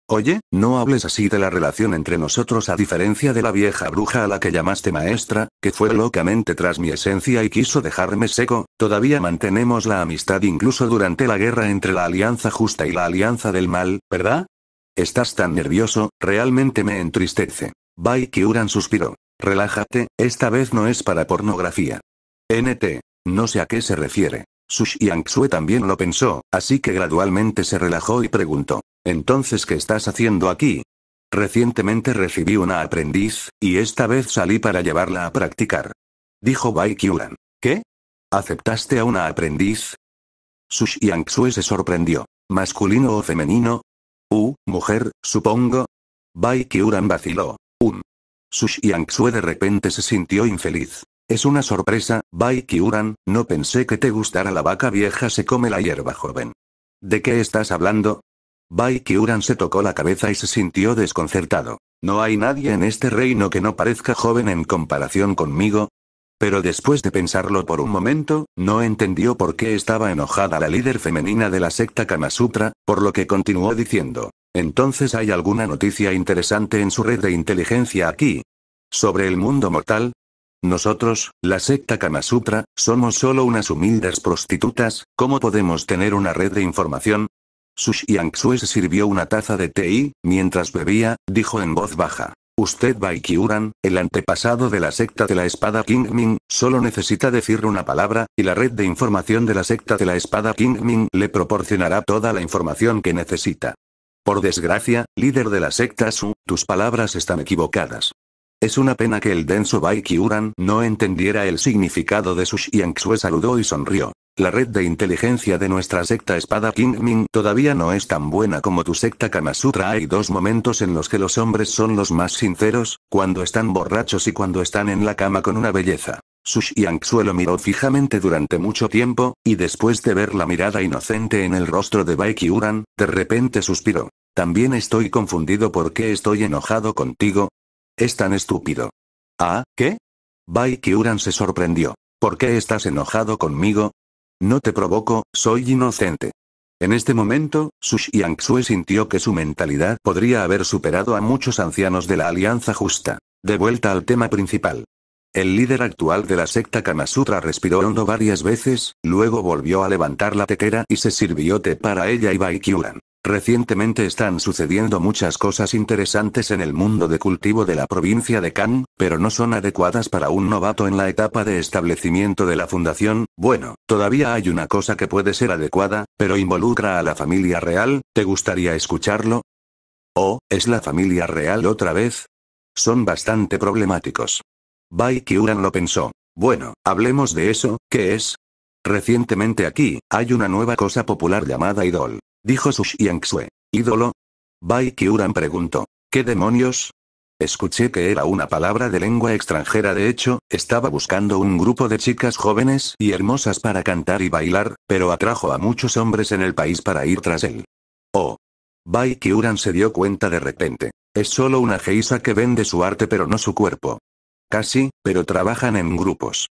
Oye, no hables así de la relación entre nosotros a diferencia de la vieja bruja a la que llamaste maestra, que fue locamente tras mi esencia y quiso dejarme seco, todavía mantenemos la amistad incluso durante la guerra entre la alianza justa y la alianza del mal, ¿verdad? Estás tan nervioso, realmente me entristece. Bai Kyuran suspiró. Relájate, esta vez no es para pornografía. NT. No sé a qué se refiere. Sushiang Xue también lo pensó, así que gradualmente se relajó y preguntó. Entonces, ¿qué estás haciendo aquí? Recientemente recibí una aprendiz, y esta vez salí para llevarla a practicar. Dijo Bai Qiulan. ¿Qué? ¿Aceptaste a una aprendiz? Sushiang Xue se sorprendió. ¿Masculino o femenino? U, mujer, supongo. Bai vaciló. Un. Su de repente se sintió infeliz. Es una sorpresa, Bai no pensé que te gustara la vaca vieja se come la hierba joven. ¿De qué estás hablando? Bai se tocó la cabeza y se sintió desconcertado. No hay nadie en este reino que no parezca joven en comparación conmigo. Pero después de pensarlo por un momento, no entendió por qué estaba enojada la líder femenina de la secta Kamasutra, por lo que continuó diciendo. Entonces hay alguna noticia interesante en su red de inteligencia aquí. Sobre el mundo mortal, nosotros, la secta Kamasutra, somos solo unas humildes prostitutas, ¿cómo podemos tener una red de información? Sushiang se sirvió una taza de té y, mientras bebía, dijo en voz baja. Usted Baikiuran, el antepasado de la secta de la espada Ming, solo necesita decir una palabra, y la red de información de la secta de la espada Ming le proporcionará toda la información que necesita. Por desgracia, líder de la secta Su, tus palabras están equivocadas. Es una pena que el denso Baikyuran no entendiera el significado de su Xue. saludó y sonrió. La red de inteligencia de nuestra secta espada Qingming todavía no es tan buena como tu secta Sutra. Hay dos momentos en los que los hombres son los más sinceros, cuando están borrachos y cuando están en la cama con una belleza. Su Xue lo miró fijamente durante mucho tiempo, y después de ver la mirada inocente en el rostro de Baikyuran, de repente suspiró. También estoy confundido porque estoy enojado contigo, es tan estúpido. Ah, ¿qué? Bai se sorprendió. ¿Por qué estás enojado conmigo? No te provoco, soy inocente. En este momento, Sushiang Xue sintió que su mentalidad podría haber superado a muchos ancianos de la Alianza Justa. De vuelta al tema principal. El líder actual de la secta Kamasutra respiró hondo varias veces, luego volvió a levantar la tetera y se sirvió té para ella y Baikyuran. Recientemente están sucediendo muchas cosas interesantes en el mundo de cultivo de la provincia de Can, pero no son adecuadas para un novato en la etapa de establecimiento de la fundación. Bueno, todavía hay una cosa que puede ser adecuada, pero involucra a la familia real. ¿Te gustaría escucharlo? oh, es la familia real otra vez? Son bastante problemáticos. Bai Qiuran lo pensó. Bueno, hablemos de eso, ¿qué es? Recientemente aquí, hay una nueva cosa popular llamada idol. Dijo Su Xiangxue. ¿Ídolo? Bai Qiuran preguntó. ¿Qué demonios? Escuché que era una palabra de lengua extranjera. De hecho, estaba buscando un grupo de chicas jóvenes y hermosas para cantar y bailar, pero atrajo a muchos hombres en el país para ir tras él. Oh. Bai Qiuran se dio cuenta de repente. Es solo una geisa que vende su arte pero no su cuerpo. Casi, pero trabajan en grupos.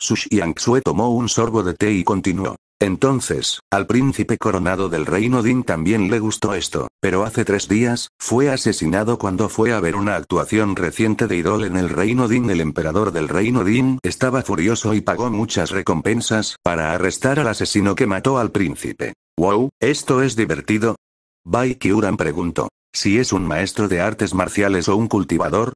Sushiang tomó un sorbo de té y continuó. Entonces, al príncipe coronado del reino Din también le gustó esto, pero hace tres días, fue asesinado cuando fue a ver una actuación reciente de Idol en el reino Din. El emperador del reino Din estaba furioso y pagó muchas recompensas para arrestar al asesino que mató al príncipe. ¡Wow! ¿Esto es divertido? Bai Kyuran preguntó. Si es un maestro de artes marciales o un cultivador,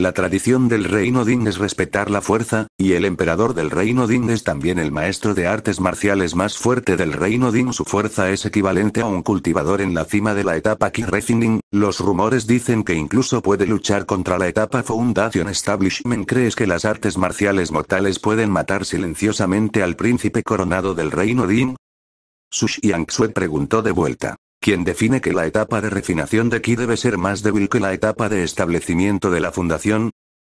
la tradición del reino Ding es respetar la fuerza, y el emperador del reino Ding es también el maestro de artes marciales más fuerte del reino Ding. Su fuerza es equivalente a un cultivador en la cima de la etapa Kirefining. Los rumores dicen que incluso puede luchar contra la etapa Foundation Establishment. ¿Crees que las artes marciales mortales pueden matar silenciosamente al príncipe coronado del reino Ding? Su Yang Sue preguntó de vuelta quien define que la etapa de refinación de Ki debe ser más débil que la etapa de establecimiento de la fundación?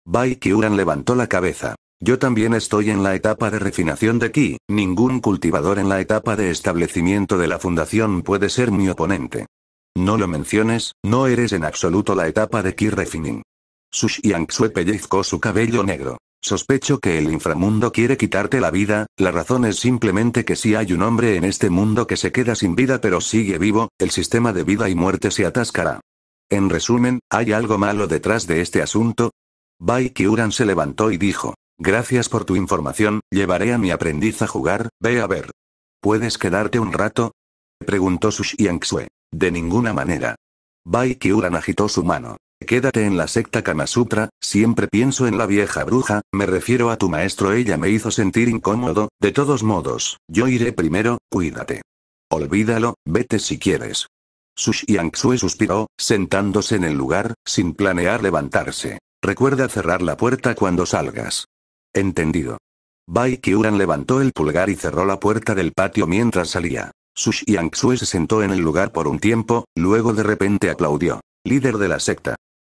Bai Qiuran levantó la cabeza. Yo también estoy en la etapa de refinación de Ki, ningún cultivador en la etapa de establecimiento de la fundación puede ser mi oponente. No lo menciones, no eres en absoluto la etapa de Ki Refining. Sushiang Xue pellizcó su cabello negro. Sospecho que el inframundo quiere quitarte la vida, la razón es simplemente que si hay un hombre en este mundo que se queda sin vida pero sigue vivo, el sistema de vida y muerte se atascará. En resumen, ¿hay algo malo detrás de este asunto? Bai Qiuran se levantó y dijo, gracias por tu información, llevaré a mi aprendiz a jugar, ve a ver. ¿Puedes quedarte un rato? Preguntó Su Xiangxue. De ninguna manera. Bai Qiuran agitó su mano. Quédate en la secta Kamasutra, siempre pienso en la vieja bruja, me refiero a tu maestro, ella me hizo sentir incómodo, de todos modos, yo iré primero, cuídate. Olvídalo, vete si quieres. Su Yangsue suspiró, sentándose en el lugar, sin planear levantarse. Recuerda cerrar la puerta cuando salgas. Entendido. Bai Qiuran levantó el pulgar y cerró la puerta del patio mientras salía. Sushiang Yangsue se sentó en el lugar por un tiempo, luego de repente aplaudió. Líder de la secta.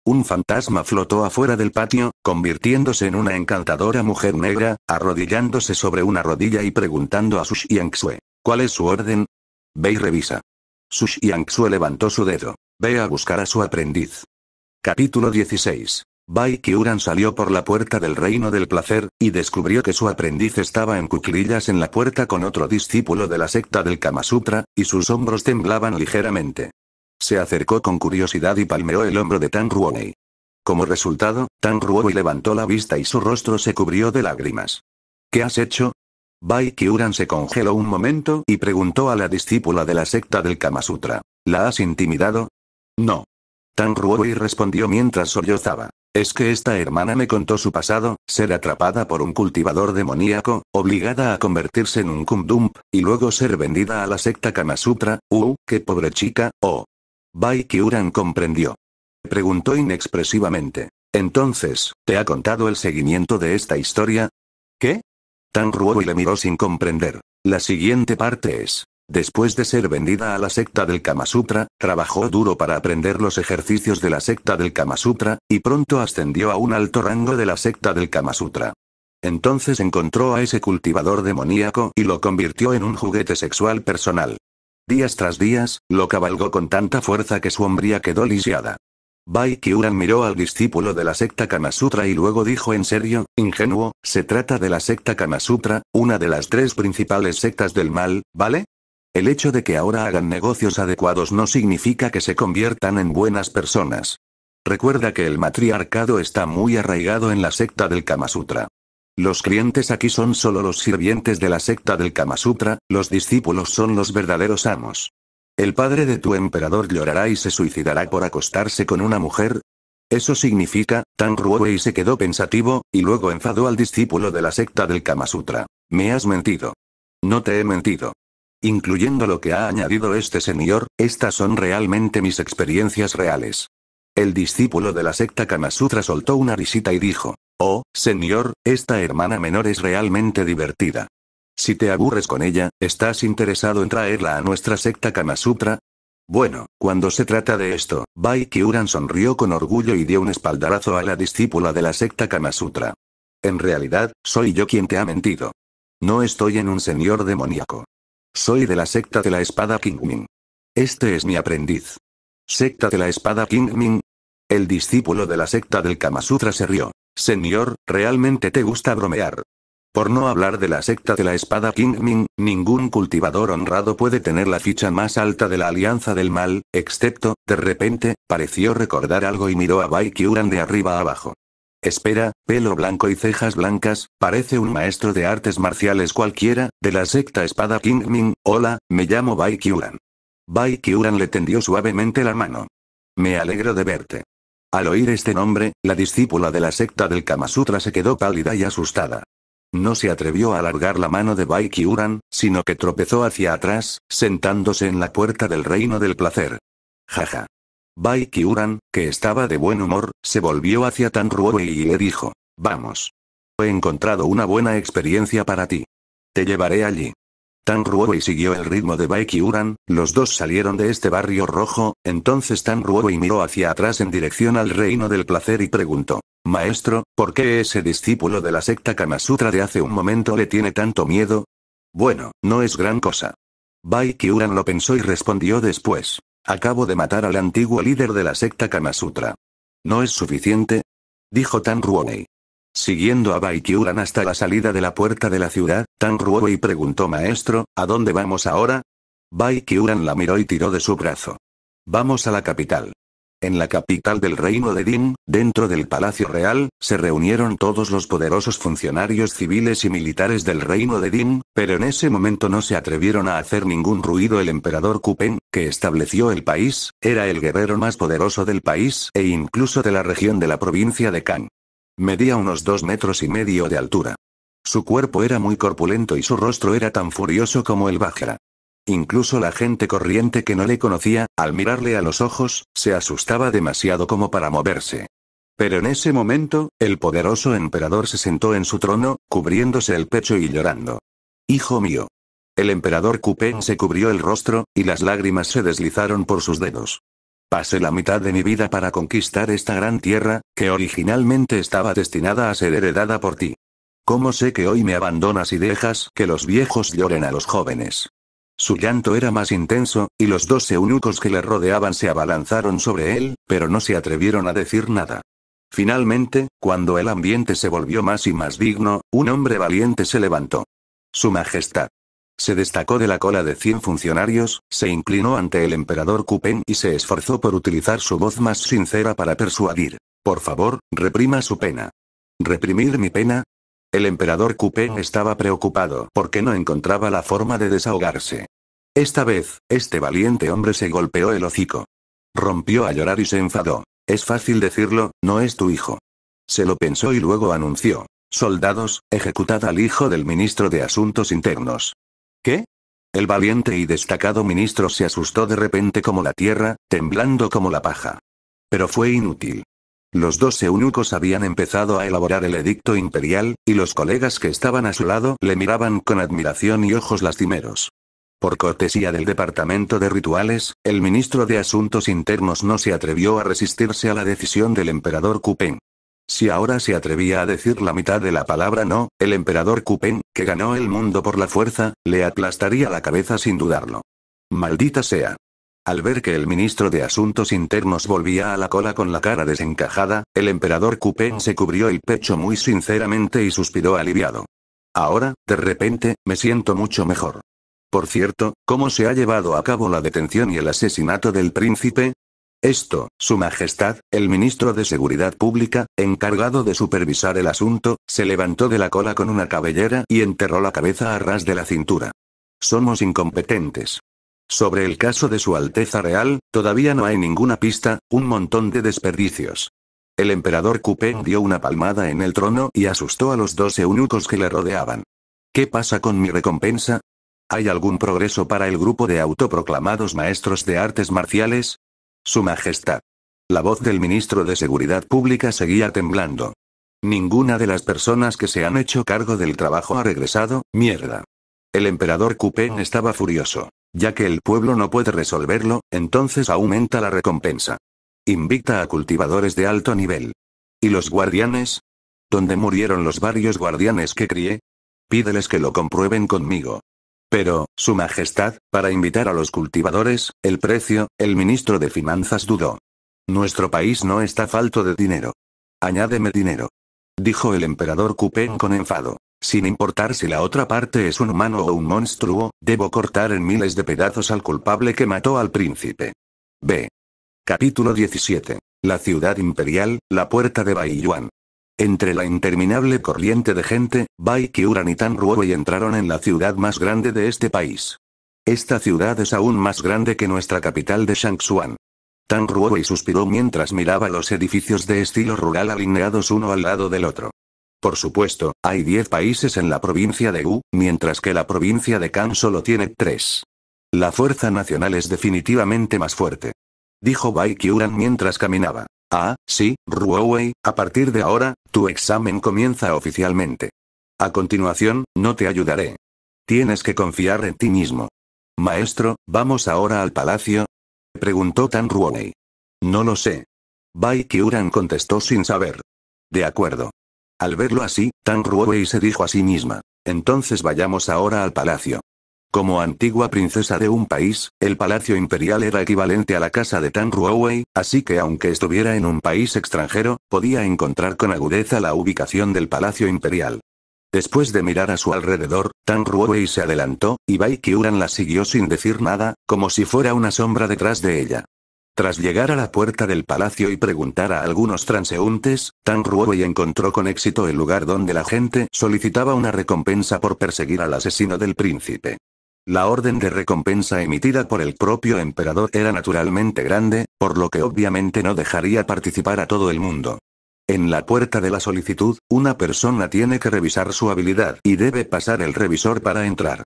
Un fantasma flotó afuera del patio, convirtiéndose en una encantadora mujer negra, arrodillándose sobre una rodilla y preguntando a Sushianxue. ¿Cuál es su orden? Ve y revisa. Sushianxue levantó su dedo. Ve a buscar a su aprendiz. Capítulo 16. Bai Kiuran salió por la puerta del reino del placer, y descubrió que su aprendiz estaba en cuclillas en la puerta con otro discípulo de la secta del Kama Sutra, y sus hombros temblaban ligeramente. Se acercó con curiosidad y palmeó el hombro de Tan Ruowei. Como resultado, Tan Ruowei levantó la vista y su rostro se cubrió de lágrimas. ¿Qué has hecho? Bai Qiuran se congeló un momento y preguntó a la discípula de la secta del Kamasutra. ¿La has intimidado? No. Tan Ruowei respondió mientras sollozaba. Es que esta hermana me contó su pasado, ser atrapada por un cultivador demoníaco, obligada a convertirse en un kumdump, y luego ser vendida a la secta Kamasutra, uh, qué pobre chica, oh. Bai Kyuran comprendió. Preguntó inexpresivamente. Entonces, ¿te ha contado el seguimiento de esta historia? ¿Qué? Tan Ruo y le miró sin comprender. La siguiente parte es. Después de ser vendida a la secta del Kama Sutra, trabajó duro para aprender los ejercicios de la secta del Kama Sutra, y pronto ascendió a un alto rango de la secta del Kama Sutra. Entonces encontró a ese cultivador demoníaco y lo convirtió en un juguete sexual personal. Días tras días, lo cabalgó con tanta fuerza que su hombría quedó lisiada. Bai Qiuran miró al discípulo de la secta Kamasutra y luego dijo en serio, ingenuo, se trata de la secta Kamasutra, una de las tres principales sectas del mal, ¿vale? El hecho de que ahora hagan negocios adecuados no significa que se conviertan en buenas personas. Recuerda que el matriarcado está muy arraigado en la secta del Kamasutra. Los clientes aquí son solo los sirvientes de la secta del Kama Sutra, los discípulos son los verdaderos amos. El padre de tu emperador llorará y se suicidará por acostarse con una mujer. Eso significa, Tan Ruowei se quedó pensativo, y luego enfadó al discípulo de la secta del Kama Sutra. Me has mentido. No te he mentido. Incluyendo lo que ha añadido este señor, estas son realmente mis experiencias reales. El discípulo de la secta Kama Sutra soltó una risita y dijo, Oh, señor, esta hermana menor es realmente divertida. Si te aburres con ella, ¿estás interesado en traerla a nuestra secta Kamasutra? Bueno, cuando se trata de esto, Bai Qiuran sonrió con orgullo y dio un espaldarazo a la discípula de la secta Kamasutra. En realidad, soy yo quien te ha mentido. No estoy en un señor demoníaco. Soy de la secta de la espada Kingmin. Este es mi aprendiz. Secta de la espada Kingmin. El discípulo de la secta del Kamasutra se rió. Señor, realmente te gusta bromear. Por no hablar de la secta de la espada King Ming, ningún cultivador honrado puede tener la ficha más alta de la alianza del mal, excepto, de repente, pareció recordar algo y miró a Bai Kyuran de arriba a abajo. Espera, pelo blanco y cejas blancas, parece un maestro de artes marciales cualquiera, de la secta espada King Ming, hola, me llamo Bai Kyuran. Bai Kyuran le tendió suavemente la mano. Me alegro de verte. Al oír este nombre, la discípula de la secta del Kamasutra se quedó pálida y asustada. No se atrevió a alargar la mano de Baikiuran, sino que tropezó hacia atrás, sentándose en la puerta del reino del placer. Jaja. Baikiuran, que estaba de buen humor, se volvió hacia Tanruo y le dijo: Vamos. He encontrado una buena experiencia para ti. Te llevaré allí. Tan Ruowei siguió el ritmo de Bai Uran, los dos salieron de este barrio rojo, entonces Tan Ruowei miró hacia atrás en dirección al reino del placer y preguntó. Maestro, ¿por qué ese discípulo de la secta Kamasutra de hace un momento le tiene tanto miedo? Bueno, no es gran cosa. Bai Uran lo pensó y respondió después. Acabo de matar al antiguo líder de la secta Kamasutra. ¿No es suficiente? Dijo Tan Ruowei. Siguiendo a Baikyuran hasta la salida de la puerta de la ciudad, Tan y preguntó Maestro, ¿a dónde vamos ahora? Baikyuran la miró y tiró de su brazo. Vamos a la capital. En la capital del reino de Din, dentro del Palacio Real, se reunieron todos los poderosos funcionarios civiles y militares del reino de Din, pero en ese momento no se atrevieron a hacer ningún ruido. El emperador Kupen, que estableció el país, era el guerrero más poderoso del país e incluso de la región de la provincia de Kan. Medía unos dos metros y medio de altura. Su cuerpo era muy corpulento y su rostro era tan furioso como el Bájara. Incluso la gente corriente que no le conocía, al mirarle a los ojos, se asustaba demasiado como para moverse. Pero en ese momento, el poderoso emperador se sentó en su trono, cubriéndose el pecho y llorando. Hijo mío. El emperador Kupen se cubrió el rostro, y las lágrimas se deslizaron por sus dedos. Pasé la mitad de mi vida para conquistar esta gran tierra, que originalmente estaba destinada a ser heredada por ti. ¿Cómo sé que hoy me abandonas y dejas que los viejos lloren a los jóvenes? Su llanto era más intenso, y los dos eunucos que le rodeaban se abalanzaron sobre él, pero no se atrevieron a decir nada. Finalmente, cuando el ambiente se volvió más y más digno, un hombre valiente se levantó. Su Majestad. Se destacó de la cola de 100 funcionarios, se inclinó ante el emperador Kupen y se esforzó por utilizar su voz más sincera para persuadir. Por favor, reprima su pena. ¿Reprimir mi pena? El emperador Kupen estaba preocupado porque no encontraba la forma de desahogarse. Esta vez, este valiente hombre se golpeó el hocico. Rompió a llorar y se enfadó. Es fácil decirlo, no es tu hijo. Se lo pensó y luego anunció. Soldados, ejecutad al hijo del ministro de Asuntos Internos. ¿Qué? El valiente y destacado ministro se asustó de repente como la tierra, temblando como la paja. Pero fue inútil. Los dos eunucos habían empezado a elaborar el edicto imperial, y los colegas que estaban a su lado le miraban con admiración y ojos lastimeros. Por cortesía del Departamento de Rituales, el ministro de Asuntos Internos no se atrevió a resistirse a la decisión del emperador Kupen. Si ahora se atrevía a decir la mitad de la palabra no, el emperador Kupen, que ganó el mundo por la fuerza, le aplastaría la cabeza sin dudarlo. Maldita sea. Al ver que el ministro de Asuntos Internos volvía a la cola con la cara desencajada, el emperador Kupen se cubrió el pecho muy sinceramente y suspiró aliviado. Ahora, de repente, me siento mucho mejor. Por cierto, ¿cómo se ha llevado a cabo la detención y el asesinato del príncipe? Esto, Su Majestad, el ministro de Seguridad Pública, encargado de supervisar el asunto, se levantó de la cola con una cabellera y enterró la cabeza a ras de la cintura. Somos incompetentes. Sobre el caso de Su Alteza Real, todavía no hay ninguna pista, un montón de desperdicios. El emperador Coupé dio una palmada en el trono y asustó a los dos eunucos que le rodeaban. ¿Qué pasa con mi recompensa? ¿Hay algún progreso para el grupo de autoproclamados maestros de artes marciales? Su Majestad. La voz del ministro de Seguridad Pública seguía temblando. Ninguna de las personas que se han hecho cargo del trabajo ha regresado, mierda. El emperador Kupén estaba furioso. Ya que el pueblo no puede resolverlo, entonces aumenta la recompensa. Invicta a cultivadores de alto nivel. ¿Y los guardianes? ¿Dónde murieron los varios guardianes que crié? Pídeles que lo comprueben conmigo. Pero, Su Majestad, para invitar a los cultivadores, el precio, el ministro de Finanzas dudó. Nuestro país no está falto de dinero. Añádeme dinero. Dijo el emperador Kupen con enfado. Sin importar si la otra parte es un humano o un monstruo, debo cortar en miles de pedazos al culpable que mató al príncipe. B. Capítulo 17. La ciudad imperial, la puerta de Baiyuan. Entre la interminable corriente de gente, Bai Kiuran y Tan Ruowei entraron en la ciudad más grande de este país. Esta ciudad es aún más grande que nuestra capital de Shangxuan. Tan Ruowei suspiró mientras miraba los edificios de estilo rural alineados uno al lado del otro. Por supuesto, hay 10 países en la provincia de Wu, mientras que la provincia de Kan solo tiene tres. La fuerza nacional es definitivamente más fuerte. Dijo Bai Kiuran mientras caminaba. Ah, sí, Ruowei, a partir de ahora, tu examen comienza oficialmente. A continuación, no te ayudaré. Tienes que confiar en ti mismo. Maestro, ¿vamos ahora al palacio? Preguntó Tan Ruowei. No lo sé. Bai Qiuran contestó sin saber. De acuerdo. Al verlo así, Tan Ruowei se dijo a sí misma. Entonces vayamos ahora al palacio. Como antigua princesa de un país, el palacio imperial era equivalente a la casa de Tan Ruowei, así que aunque estuviera en un país extranjero, podía encontrar con agudeza la ubicación del palacio imperial. Después de mirar a su alrededor, Tan Ruowei se adelantó, y Bai Qiuran la siguió sin decir nada, como si fuera una sombra detrás de ella. Tras llegar a la puerta del palacio y preguntar a algunos transeúntes, Tan Ruowei encontró con éxito el lugar donde la gente solicitaba una recompensa por perseguir al asesino del príncipe. La orden de recompensa emitida por el propio emperador era naturalmente grande, por lo que obviamente no dejaría participar a todo el mundo. En la puerta de la solicitud, una persona tiene que revisar su habilidad y debe pasar el revisor para entrar.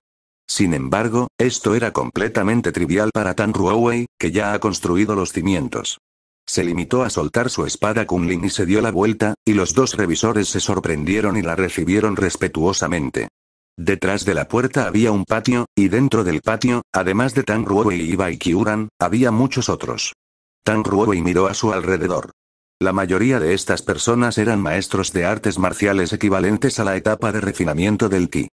Sin embargo, esto era completamente trivial para Tan Ruowei, que ya ha construido los cimientos. Se limitó a soltar su espada Kunlin y se dio la vuelta, y los dos revisores se sorprendieron y la recibieron respetuosamente. Detrás de la puerta había un patio, y dentro del patio, además de Tang Ruowei y Kiuran, había muchos otros. Tang Ruowei miró a su alrededor. La mayoría de estas personas eran maestros de artes marciales equivalentes a la etapa de refinamiento del ki.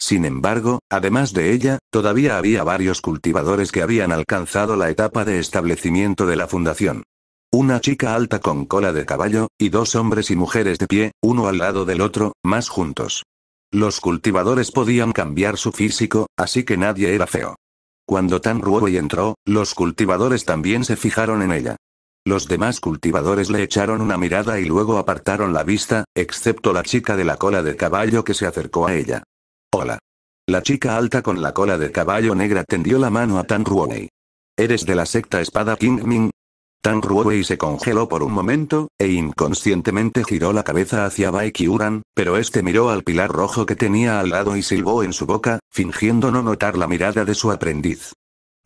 Sin embargo, además de ella, todavía había varios cultivadores que habían alcanzado la etapa de establecimiento de la fundación. Una chica alta con cola de caballo, y dos hombres y mujeres de pie, uno al lado del otro, más juntos. Los cultivadores podían cambiar su físico, así que nadie era feo. Cuando Tan Ruowei entró, los cultivadores también se fijaron en ella. Los demás cultivadores le echaron una mirada y luego apartaron la vista, excepto la chica de la cola de caballo que se acercó a ella. Hola. La chica alta con la cola de caballo negra tendió la mano a Tan Ruowei. ¿Eres de la secta Espada King Ming? Tan Ruowei se congeló por un momento, e inconscientemente giró la cabeza hacia Bai Qiuran, pero este miró al pilar rojo que tenía al lado y silbó en su boca, fingiendo no notar la mirada de su aprendiz.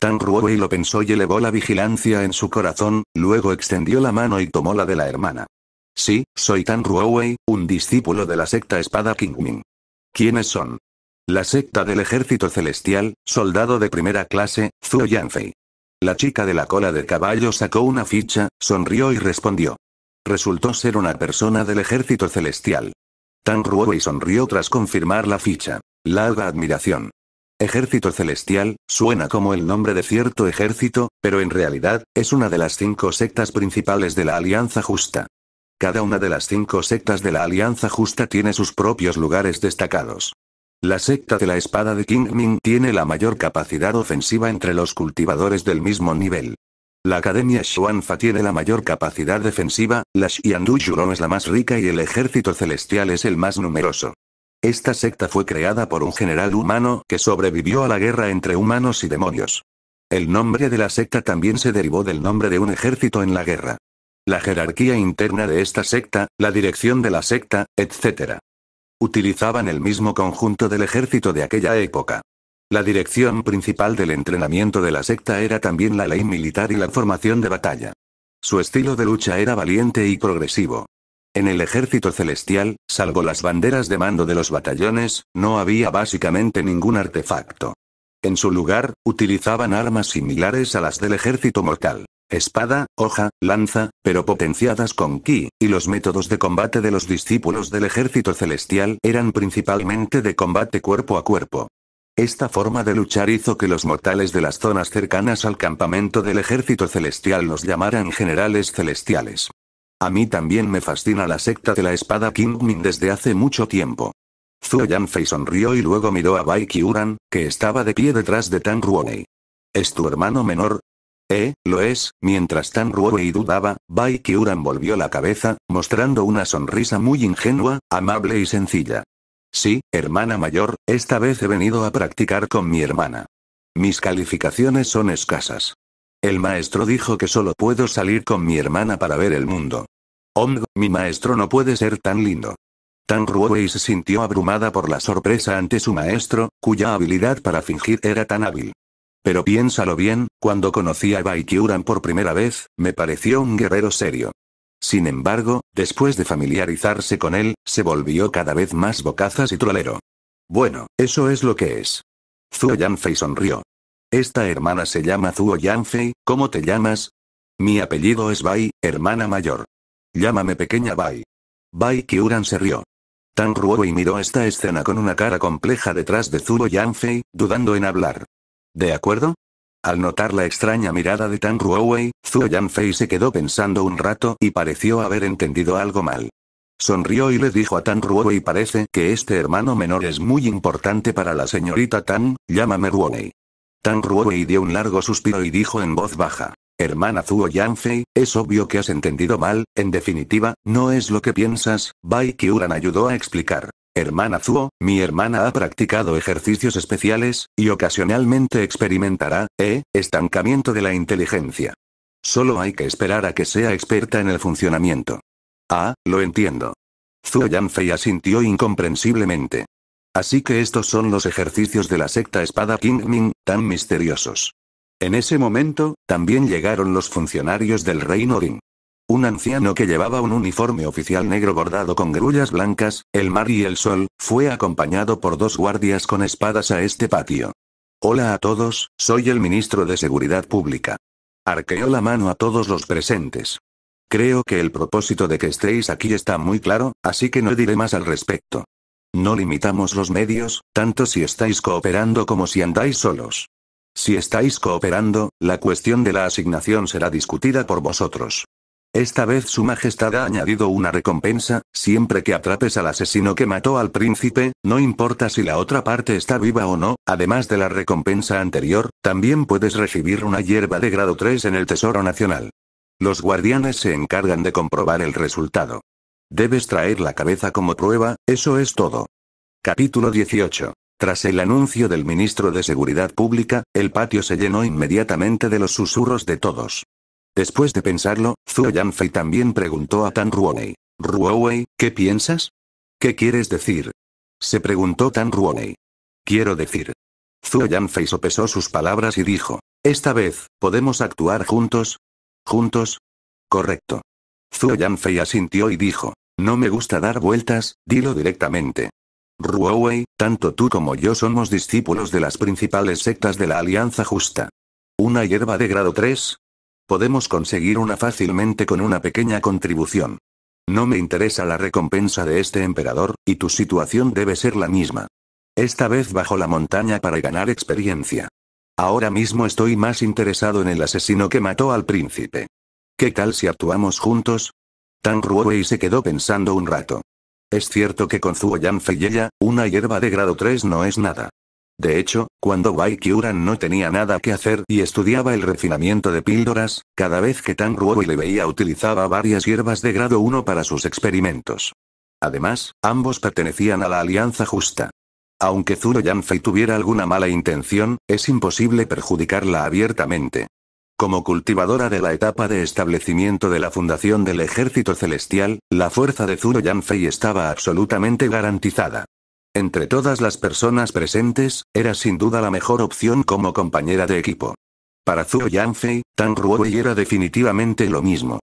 Tan Ruowei lo pensó y elevó la vigilancia en su corazón, luego extendió la mano y tomó la de la hermana. Sí, soy Tan Ruowei, un discípulo de la secta Espada Qingming. ¿Quiénes son? La secta del Ejército Celestial, soldado de primera clase, Zhuo Yanfei. La chica de la cola de caballo sacó una ficha, sonrió y respondió. Resultó ser una persona del ejército celestial. Tan y sonrió tras confirmar la ficha. Larga admiración. Ejército Celestial, suena como el nombre de cierto ejército, pero en realidad, es una de las cinco sectas principales de la Alianza Justa. Cada una de las cinco sectas de la Alianza Justa tiene sus propios lugares destacados. La secta de la espada de King Ming tiene la mayor capacidad ofensiva entre los cultivadores del mismo nivel. La Academia Xuanfa tiene la mayor capacidad defensiva, la Xiandu Yurong es la más rica y el ejército celestial es el más numeroso. Esta secta fue creada por un general humano que sobrevivió a la guerra entre humanos y demonios. El nombre de la secta también se derivó del nombre de un ejército en la guerra. La jerarquía interna de esta secta, la dirección de la secta, etc. Utilizaban el mismo conjunto del ejército de aquella época. La dirección principal del entrenamiento de la secta era también la ley militar y la formación de batalla. Su estilo de lucha era valiente y progresivo. En el ejército celestial, salvo las banderas de mando de los batallones, no había básicamente ningún artefacto. En su lugar, utilizaban armas similares a las del ejército mortal espada, hoja, lanza, pero potenciadas con ki, y los métodos de combate de los discípulos del ejército celestial eran principalmente de combate cuerpo a cuerpo. Esta forma de luchar hizo que los mortales de las zonas cercanas al campamento del ejército celestial los llamaran generales celestiales. A mí también me fascina la secta de la espada King Min desde hace mucho tiempo. Zhu Yanfei sonrió y luego miró a Bai Qiuran, que estaba de pie detrás de Tang Ruonei. Es tu hermano menor, eh, lo es, mientras tan Ruowei dudaba, Bai Qiuran volvió la cabeza, mostrando una sonrisa muy ingenua, amable y sencilla. Sí, hermana mayor, esta vez he venido a practicar con mi hermana. Mis calificaciones son escasas. El maestro dijo que solo puedo salir con mi hermana para ver el mundo. Oh mi maestro no puede ser tan lindo. Tan Ruowei se sintió abrumada por la sorpresa ante su maestro, cuya habilidad para fingir era tan hábil. Pero piénsalo bien, cuando conocí a Baikyuran por primera vez, me pareció un guerrero serio. Sin embargo, después de familiarizarse con él, se volvió cada vez más bocazas y trolero. Bueno, eso es lo que es. Zuo Yanfei sonrió. Esta hermana se llama Zuo Yanfei, ¿cómo te llamas? Mi apellido es Bai, hermana mayor. Llámame pequeña Bai. Bai Qiuran se rió. Tan y miró esta escena con una cara compleja detrás de Zuo Yanfei, dudando en hablar. ¿De acuerdo? Al notar la extraña mirada de Tan Ruowei, Zhuo Yanfei se quedó pensando un rato y pareció haber entendido algo mal. Sonrió y le dijo a Tan Ruowei parece que este hermano menor es muy importante para la señorita Tan, llámame Ruowei. Tan Ruowei dio un largo suspiro y dijo en voz baja. Hermana Zuo Yanfei, es obvio que has entendido mal, en definitiva, no es lo que piensas, Bai Kiuran ayudó a explicar. Hermana Zuo, mi hermana ha practicado ejercicios especiales, y ocasionalmente experimentará, eh, estancamiento de la inteligencia. Solo hay que esperar a que sea experta en el funcionamiento. Ah, lo entiendo. Zuo Yanfei asintió incomprensiblemente. Así que estos son los ejercicios de la secta espada Ming, tan misteriosos. En ese momento, también llegaron los funcionarios del reino Ring. Un anciano que llevaba un uniforme oficial negro bordado con grullas blancas, el mar y el sol, fue acompañado por dos guardias con espadas a este patio. Hola a todos, soy el ministro de Seguridad Pública. Arqueó la mano a todos los presentes. Creo que el propósito de que estéis aquí está muy claro, así que no diré más al respecto. No limitamos los medios, tanto si estáis cooperando como si andáis solos. Si estáis cooperando, la cuestión de la asignación será discutida por vosotros. Esta vez su majestad ha añadido una recompensa, siempre que atrapes al asesino que mató al príncipe, no importa si la otra parte está viva o no, además de la recompensa anterior, también puedes recibir una hierba de grado 3 en el Tesoro Nacional. Los guardianes se encargan de comprobar el resultado. Debes traer la cabeza como prueba, eso es todo. Capítulo 18. Tras el anuncio del ministro de Seguridad Pública, el patio se llenó inmediatamente de los susurros de todos. Después de pensarlo, Zuo Yanfei también preguntó a Tan Ruowei. Ruowei, ¿qué piensas? ¿Qué quieres decir? Se preguntó Tan Ruowei. Quiero decir. Zuo Yanfei sopesó sus palabras y dijo. Esta vez, ¿podemos actuar juntos? ¿Juntos? Correcto. Zuo Yanfei asintió y dijo. No me gusta dar vueltas, dilo directamente. Ruowei, tanto tú como yo somos discípulos de las principales sectas de la Alianza Justa. Una hierba de grado 3, Podemos conseguir una fácilmente con una pequeña contribución. No me interesa la recompensa de este emperador, y tu situación debe ser la misma. Esta vez bajo la montaña para ganar experiencia. Ahora mismo estoy más interesado en el asesino que mató al príncipe. ¿Qué tal si actuamos juntos? Tan Ruowei se quedó pensando un rato. Es cierto que con Zuo Yanfei y una hierba de grado 3 no es nada. De hecho, cuando Waikyuran no tenía nada que hacer y estudiaba el refinamiento de píldoras, cada vez que Tan Ruo le veía utilizaba varias hierbas de grado 1 para sus experimentos. Además, ambos pertenecían a la Alianza Justa. Aunque Zuro Yanfei tuviera alguna mala intención, es imposible perjudicarla abiertamente. Como cultivadora de la etapa de establecimiento de la Fundación del Ejército Celestial, la fuerza de Zuro Yanfei estaba absolutamente garantizada. Entre todas las personas presentes, era sin duda la mejor opción como compañera de equipo. Para Zuo Yanfei, Tan Ruowei era definitivamente lo mismo.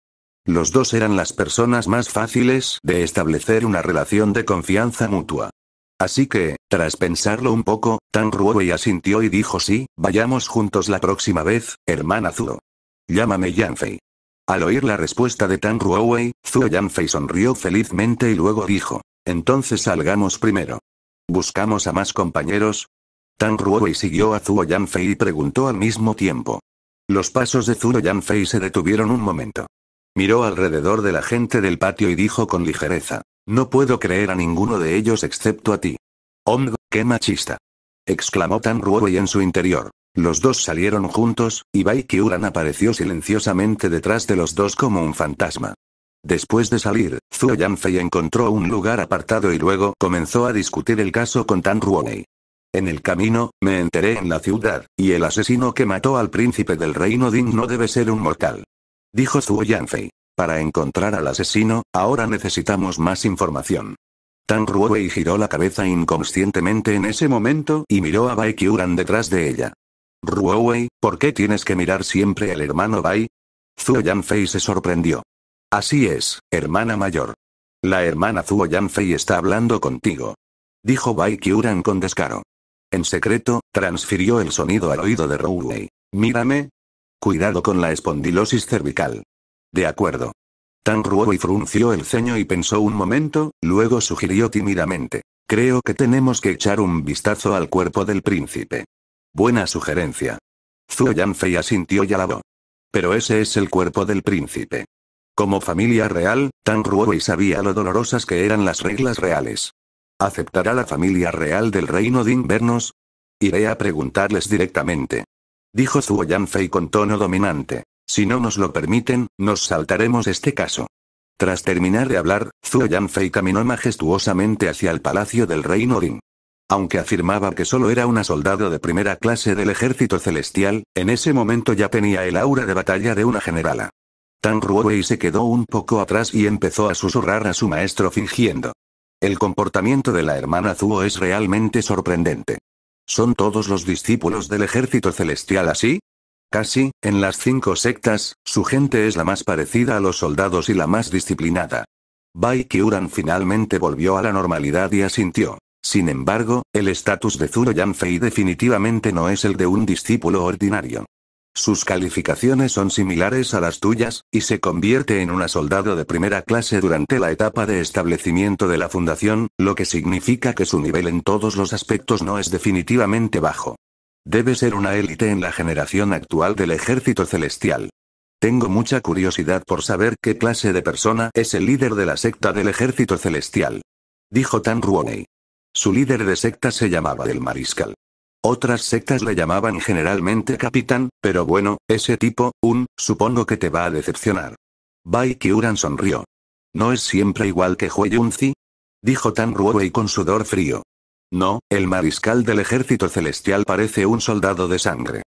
Los dos eran las personas más fáciles de establecer una relación de confianza mutua. Así que, tras pensarlo un poco, Tan Ruowei asintió y dijo sí, vayamos juntos la próxima vez, hermana Zuo. Llámame Yanfei. Al oír la respuesta de Tan Ruowei, Zhu Yanfei sonrió felizmente y luego dijo, entonces salgamos primero. Buscamos a más compañeros. Tan Ruowei siguió a Zuo Yanfei y preguntó al mismo tiempo. Los pasos de Zuo Yanfei se detuvieron un momento. Miró alrededor de la gente del patio y dijo con ligereza. No puedo creer a ninguno de ellos excepto a ti. Omg, qué machista. Exclamó Tan Ruowei en su interior. Los dos salieron juntos, y Bai Qiuran apareció silenciosamente detrás de los dos como un fantasma. Después de salir, Zhuo Yanfei encontró un lugar apartado y luego comenzó a discutir el caso con Tan Ruowei. En el camino, me enteré en la ciudad, y el asesino que mató al príncipe del reino Ding no debe ser un mortal. Dijo Zhuo Yanfei. Para encontrar al asesino, ahora necesitamos más información. Tan Ruowei giró la cabeza inconscientemente en ese momento y miró a Bai Kyuran detrás de ella. Ruowei, ¿por qué tienes que mirar siempre al hermano Bai? Zhuo Yanfei se sorprendió. Así es, hermana mayor. La hermana Zuo Yanfei está hablando contigo. Dijo Bai Qiuran con descaro. En secreto, transfirió el sonido al oído de Rouwei. Mírame. Cuidado con la espondilosis cervical. De acuerdo. Tan y frunció el ceño y pensó un momento, luego sugirió tímidamente. Creo que tenemos que echar un vistazo al cuerpo del príncipe. Buena sugerencia. Zhu Yanfei asintió y alabó. Pero ese es el cuerpo del príncipe. Como familia real, Tang y sabía lo dolorosas que eran las reglas reales. ¿Aceptará la familia real del reino de vernos? Iré a preguntarles directamente. Dijo Zuo Yanfei con tono dominante. Si no nos lo permiten, nos saltaremos este caso. Tras terminar de hablar, Zuo Yanfei caminó majestuosamente hacia el palacio del reino Din. Aunque afirmaba que solo era una soldado de primera clase del ejército celestial, en ese momento ya tenía el aura de batalla de una generala. Tan Ruowei se quedó un poco atrás y empezó a susurrar a su maestro fingiendo. El comportamiento de la hermana Zuo es realmente sorprendente. ¿Son todos los discípulos del ejército celestial así? Casi, en las cinco sectas, su gente es la más parecida a los soldados y la más disciplinada. Bai Kyuran finalmente volvió a la normalidad y asintió. Sin embargo, el estatus de Zuo Yanfei definitivamente no es el de un discípulo ordinario. Sus calificaciones son similares a las tuyas, y se convierte en una soldado de primera clase durante la etapa de establecimiento de la fundación, lo que significa que su nivel en todos los aspectos no es definitivamente bajo. Debe ser una élite en la generación actual del ejército celestial. Tengo mucha curiosidad por saber qué clase de persona es el líder de la secta del ejército celestial. Dijo Tan Ruonei. Su líder de secta se llamaba el mariscal. Otras sectas le llamaban generalmente capitán, pero bueno, ese tipo, un, supongo que te va a decepcionar. Bai Qiuran sonrió. ¿No es siempre igual que Yunzi? Dijo Tan y con sudor frío. No, el mariscal del ejército celestial parece un soldado de sangre.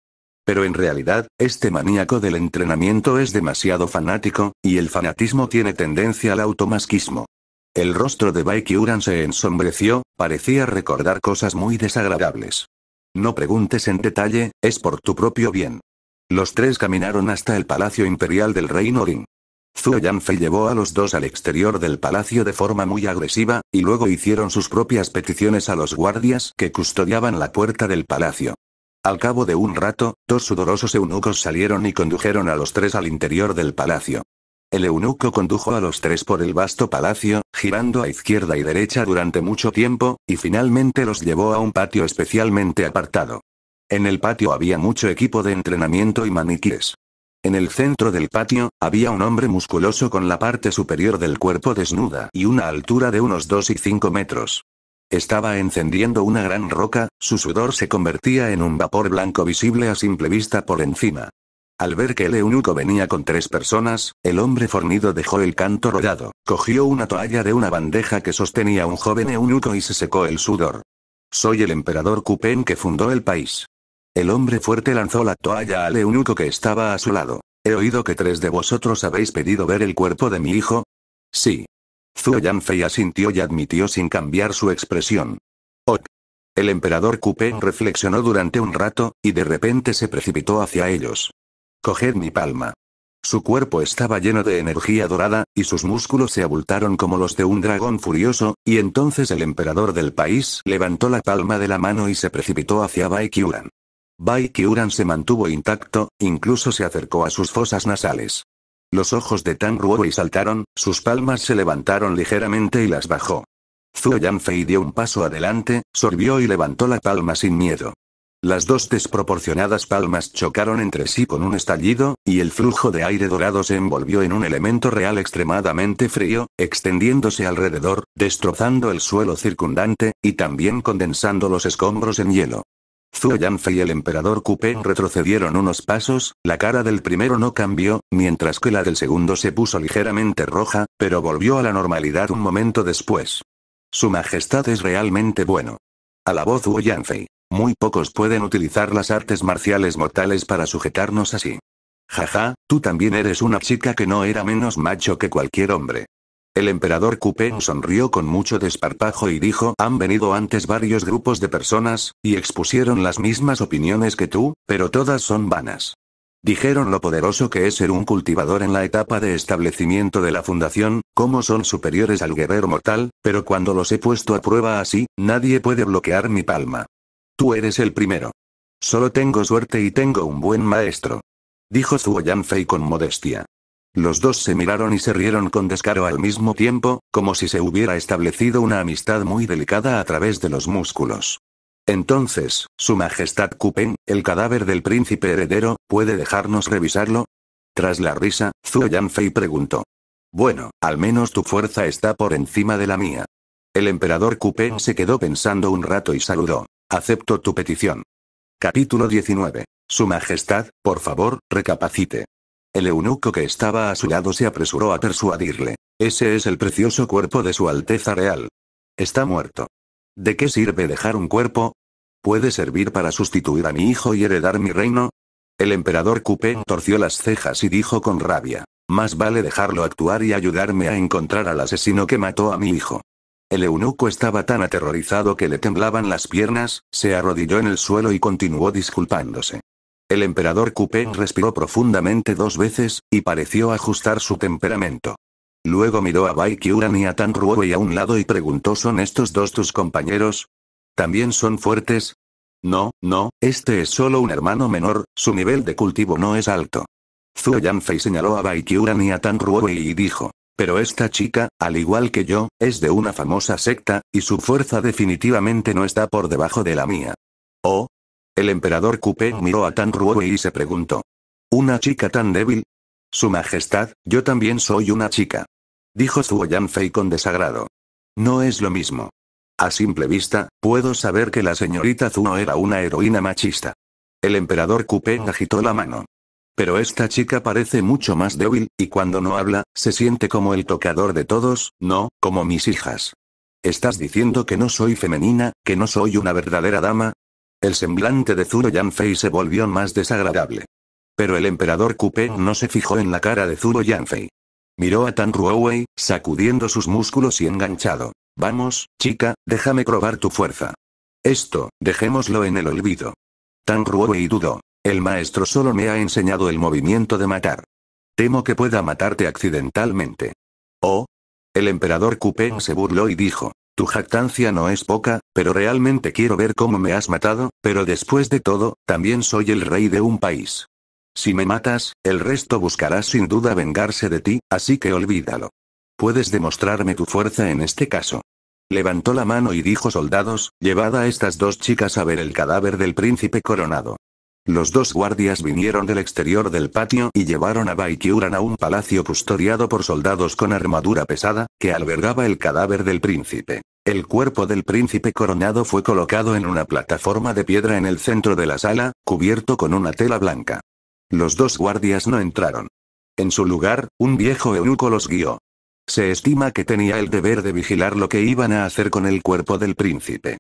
Pero en realidad, este maníaco del entrenamiento es demasiado fanático, y el fanatismo tiene tendencia al automasquismo. El rostro de Bai Qiuran se ensombreció, parecía recordar cosas muy desagradables. No preguntes en detalle, es por tu propio bien. Los tres caminaron hasta el Palacio Imperial del Reino Norin. Zhuo Yanfei llevó a los dos al exterior del palacio de forma muy agresiva, y luego hicieron sus propias peticiones a los guardias que custodiaban la puerta del palacio. Al cabo de un rato, dos sudorosos eunucos salieron y condujeron a los tres al interior del palacio. El eunuco condujo a los tres por el vasto palacio, girando a izquierda y derecha durante mucho tiempo, y finalmente los llevó a un patio especialmente apartado. En el patio había mucho equipo de entrenamiento y maniquíes. En el centro del patio, había un hombre musculoso con la parte superior del cuerpo desnuda y una altura de unos 2 y 5 metros. Estaba encendiendo una gran roca, su sudor se convertía en un vapor blanco visible a simple vista por encima. Al ver que el eunuco venía con tres personas, el hombre fornido dejó el canto rodado, cogió una toalla de una bandeja que sostenía un joven eunuco y se secó el sudor. Soy el emperador Kupen que fundó el país. El hombre fuerte lanzó la toalla al eunuco que estaba a su lado. He oído que tres de vosotros habéis pedido ver el cuerpo de mi hijo. Sí. Zhuo Yanfei asintió y admitió sin cambiar su expresión. Ok. El emperador Kupen reflexionó durante un rato, y de repente se precipitó hacia ellos. Coged mi palma. Su cuerpo estaba lleno de energía dorada, y sus músculos se abultaron como los de un dragón furioso, y entonces el emperador del país levantó la palma de la mano y se precipitó hacia Bai Qiuran. Bai se mantuvo intacto, incluso se acercó a sus fosas nasales. Los ojos de Tang Ruowei saltaron, sus palmas se levantaron ligeramente y las bajó. Zhuo Yanfei dio un paso adelante, sorbió y levantó la palma sin miedo. Las dos desproporcionadas palmas chocaron entre sí con un estallido, y el flujo de aire dorado se envolvió en un elemento real extremadamente frío, extendiéndose alrededor, destrozando el suelo circundante, y también condensando los escombros en hielo. Zuo Yanfei y el emperador Kupen retrocedieron unos pasos, la cara del primero no cambió, mientras que la del segundo se puso ligeramente roja, pero volvió a la normalidad un momento después. Su majestad es realmente bueno. Alabó Zuo Yanfei. Muy pocos pueden utilizar las artes marciales mortales para sujetarnos así. Jaja, tú también eres una chica que no era menos macho que cualquier hombre. El emperador Kupen sonrió con mucho desparpajo y dijo, han venido antes varios grupos de personas, y expusieron las mismas opiniones que tú, pero todas son vanas. Dijeron lo poderoso que es ser un cultivador en la etapa de establecimiento de la fundación, cómo son superiores al guerrero mortal, pero cuando los he puesto a prueba así, nadie puede bloquear mi palma. Tú eres el primero. Solo tengo suerte y tengo un buen maestro. Dijo Zuo Yanfei con modestia. Los dos se miraron y se rieron con descaro al mismo tiempo, como si se hubiera establecido una amistad muy delicada a través de los músculos. Entonces, Su Majestad Kupen, el cadáver del príncipe heredero, ¿puede dejarnos revisarlo? Tras la risa, Zuo Yanfei preguntó. Bueno, al menos tu fuerza está por encima de la mía. El emperador Kupen se quedó pensando un rato y saludó. Acepto tu petición. Capítulo 19. Su Majestad, por favor, recapacite. El eunuco que estaba a su lado se apresuró a persuadirle. Ese es el precioso cuerpo de Su Alteza Real. Está muerto. ¿De qué sirve dejar un cuerpo? ¿Puede servir para sustituir a mi hijo y heredar mi reino? El emperador Coupé torció las cejas y dijo con rabia. Más vale dejarlo actuar y ayudarme a encontrar al asesino que mató a mi hijo. El eunuco estaba tan aterrorizado que le temblaban las piernas, se arrodilló en el suelo y continuó disculpándose. El emperador Kupen respiró profundamente dos veces, y pareció ajustar su temperamento. Luego miró a Bai Qiuran y a Tan Ruowei a un lado y preguntó ¿Son estos dos tus compañeros? ¿También son fuertes? No, no, este es solo un hermano menor, su nivel de cultivo no es alto. Zhuo Yanfei señaló a Bai Qiuran y a Tan Ruowei y dijo. Pero esta chica, al igual que yo, es de una famosa secta, y su fuerza definitivamente no está por debajo de la mía. Oh. El emperador Coupé miró a Tan y se preguntó. ¿Una chica tan débil? Su Majestad, yo también soy una chica. Dijo Zuo Yanfei con desagrado. No es lo mismo. A simple vista, puedo saber que la señorita Zuno era una heroína machista. El emperador Coupé agitó la mano. Pero esta chica parece mucho más débil, y cuando no habla, se siente como el tocador de todos, no, como mis hijas. ¿Estás diciendo que no soy femenina, que no soy una verdadera dama? El semblante de Zuro Yanfei se volvió más desagradable. Pero el emperador Coupé no se fijó en la cara de Zuro Yanfei. Miró a Tan Ruowei, sacudiendo sus músculos y enganchado. Vamos, chica, déjame probar tu fuerza. Esto, dejémoslo en el olvido. Tan Ruowei dudó. El maestro solo me ha enseñado el movimiento de matar. Temo que pueda matarte accidentalmente. Oh. El emperador Kupen se burló y dijo, tu jactancia no es poca, pero realmente quiero ver cómo me has matado, pero después de todo, también soy el rey de un país. Si me matas, el resto buscará sin duda vengarse de ti, así que olvídalo. Puedes demostrarme tu fuerza en este caso. Levantó la mano y dijo soldados, llevad a estas dos chicas a ver el cadáver del príncipe coronado. Los dos guardias vinieron del exterior del patio y llevaron a Baikyuran a un palacio custodiado por soldados con armadura pesada, que albergaba el cadáver del príncipe. El cuerpo del príncipe coronado fue colocado en una plataforma de piedra en el centro de la sala, cubierto con una tela blanca. Los dos guardias no entraron. En su lugar, un viejo eunuco los guió. Se estima que tenía el deber de vigilar lo que iban a hacer con el cuerpo del príncipe.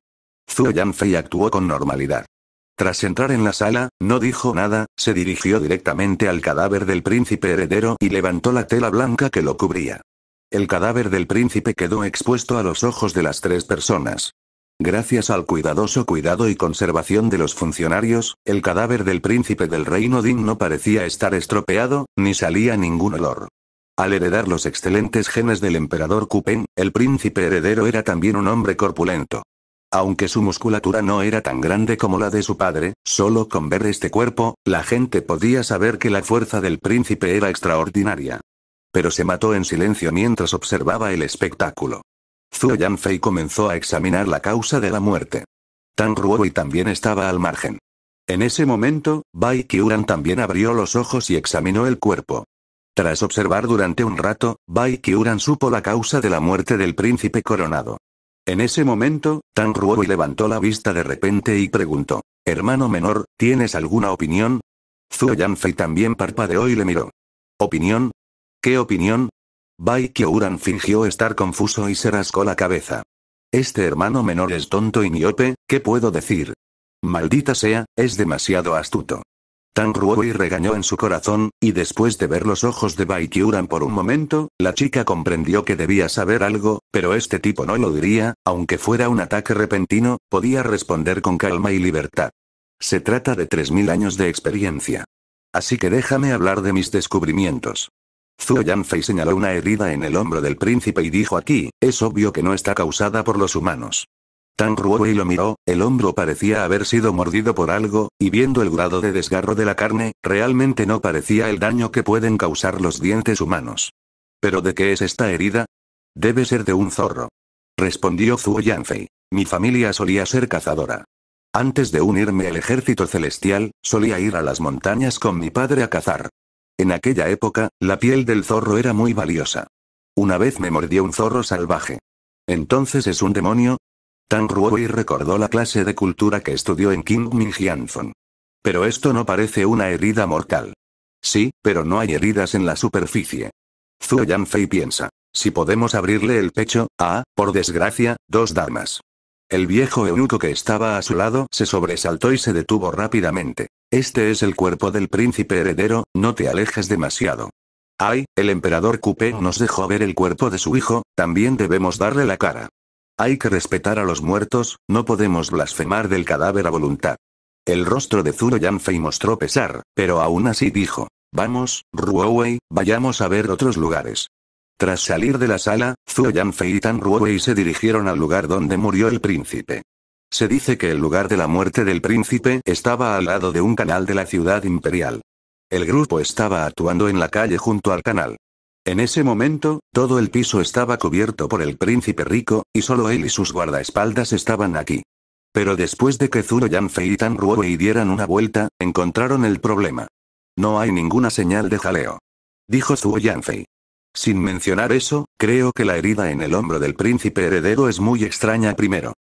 Zhu Yanfei actuó con normalidad. Tras entrar en la sala, no dijo nada, se dirigió directamente al cadáver del príncipe heredero y levantó la tela blanca que lo cubría. El cadáver del príncipe quedó expuesto a los ojos de las tres personas. Gracias al cuidadoso cuidado y conservación de los funcionarios, el cadáver del príncipe del reino Din no parecía estar estropeado, ni salía ningún olor. Al heredar los excelentes genes del emperador Kupen, el príncipe heredero era también un hombre corpulento. Aunque su musculatura no era tan grande como la de su padre, solo con ver este cuerpo, la gente podía saber que la fuerza del príncipe era extraordinaria. Pero se mató en silencio mientras observaba el espectáculo. Zuo Fei comenzó a examinar la causa de la muerte. Tan y también estaba al margen. En ese momento, Bai Qiuran también abrió los ojos y examinó el cuerpo. Tras observar durante un rato, Bai Qiuran supo la causa de la muerte del príncipe coronado. En ese momento, Tan y levantó la vista de repente y preguntó: Hermano menor, ¿tienes alguna opinión? Zuo Yanfei también parpadeó y le miró. ¿Opinión? ¿Qué opinión? Bai Uran fingió estar confuso y se rascó la cabeza. Este hermano menor es tonto y miope, ¿qué puedo decir? Maldita sea, es demasiado astuto. Tan y regañó en su corazón, y después de ver los ojos de Baikyuran por un momento, la chica comprendió que debía saber algo, pero este tipo no lo diría, aunque fuera un ataque repentino, podía responder con calma y libertad. Se trata de 3.000 años de experiencia. Así que déjame hablar de mis descubrimientos. Zhuo Yanfei señaló una herida en el hombro del príncipe y dijo aquí, es obvio que no está causada por los humanos. Tan y lo miró, el hombro parecía haber sido mordido por algo, y viendo el grado de desgarro de la carne, realmente no parecía el daño que pueden causar los dientes humanos. ¿Pero de qué es esta herida? Debe ser de un zorro. Respondió Zhuo Yanfei. Mi familia solía ser cazadora. Antes de unirme al ejército celestial, solía ir a las montañas con mi padre a cazar. En aquella época, la piel del zorro era muy valiosa. Una vez me mordió un zorro salvaje. Entonces es un demonio, Tang y recordó la clase de cultura que estudió en King Min Pero esto no parece una herida mortal. Sí, pero no hay heridas en la superficie. Zhu Yanfei piensa. Si podemos abrirle el pecho, ah, por desgracia, dos damas. El viejo eunuco que estaba a su lado se sobresaltó y se detuvo rápidamente. Este es el cuerpo del príncipe heredero, no te alejes demasiado. Ay, el emperador Kupe nos dejó ver el cuerpo de su hijo, también debemos darle la cara. Hay que respetar a los muertos, no podemos blasfemar del cadáver a voluntad. El rostro de Zuro Yanfei mostró pesar, pero aún así dijo. Vamos, Ruowei, vayamos a ver otros lugares. Tras salir de la sala, Zhuo Yanfei y Tan Ruowei se dirigieron al lugar donde murió el príncipe. Se dice que el lugar de la muerte del príncipe estaba al lado de un canal de la ciudad imperial. El grupo estaba actuando en la calle junto al canal. En ese momento, todo el piso estaba cubierto por el príncipe rico, y solo él y sus guardaespaldas estaban aquí. Pero después de que Zuro Yanfei y Tan Ruowei dieran una vuelta, encontraron el problema. No hay ninguna señal de jaleo. Dijo Zuo Yanfei. Sin mencionar eso, creo que la herida en el hombro del príncipe heredero es muy extraña primero.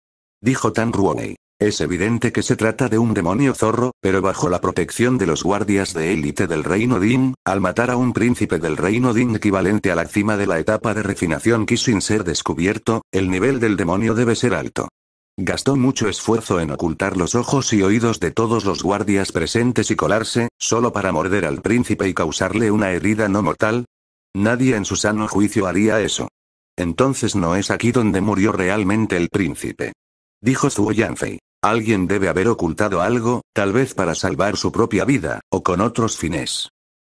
Dijo Tan Ruowei. Es evidente que se trata de un demonio zorro, pero bajo la protección de los guardias de élite del reino Din, al matar a un príncipe del reino Din equivalente a la cima de la etapa de refinación que sin ser descubierto, el nivel del demonio debe ser alto. Gastó mucho esfuerzo en ocultar los ojos y oídos de todos los guardias presentes y colarse, solo para morder al príncipe y causarle una herida no mortal. Nadie en su sano juicio haría eso. Entonces no es aquí donde murió realmente el príncipe. Dijo Zhu Yanfei. Alguien debe haber ocultado algo, tal vez para salvar su propia vida, o con otros fines.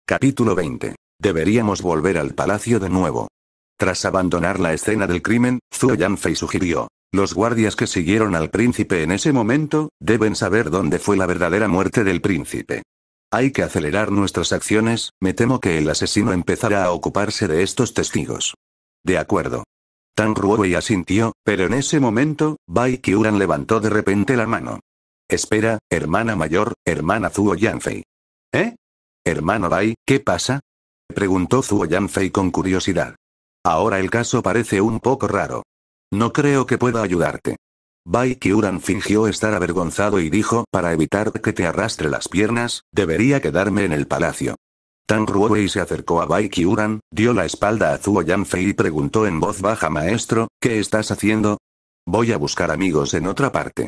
Capítulo 20. Deberíamos volver al palacio de nuevo. Tras abandonar la escena del crimen, Zhuo Yanfei sugirió. Los guardias que siguieron al príncipe en ese momento, deben saber dónde fue la verdadera muerte del príncipe. Hay que acelerar nuestras acciones, me temo que el asesino empezará a ocuparse de estos testigos. De acuerdo. Tan y asintió, pero en ese momento, Bai Qiuran levantó de repente la mano. Espera, hermana mayor, hermana Zuo Yanfei. ¿Eh? Hermano Bai, ¿qué pasa? Preguntó Zuo Yanfei con curiosidad. Ahora el caso parece un poco raro. No creo que pueda ayudarte. Bai Qiuran fingió estar avergonzado y dijo, para evitar que te arrastre las piernas, debería quedarme en el palacio. Tan Ruowei se acercó a Bai Qiuran, dio la espalda a Zuo Yanfei y preguntó en voz baja Maestro, ¿qué estás haciendo? Voy a buscar amigos en otra parte.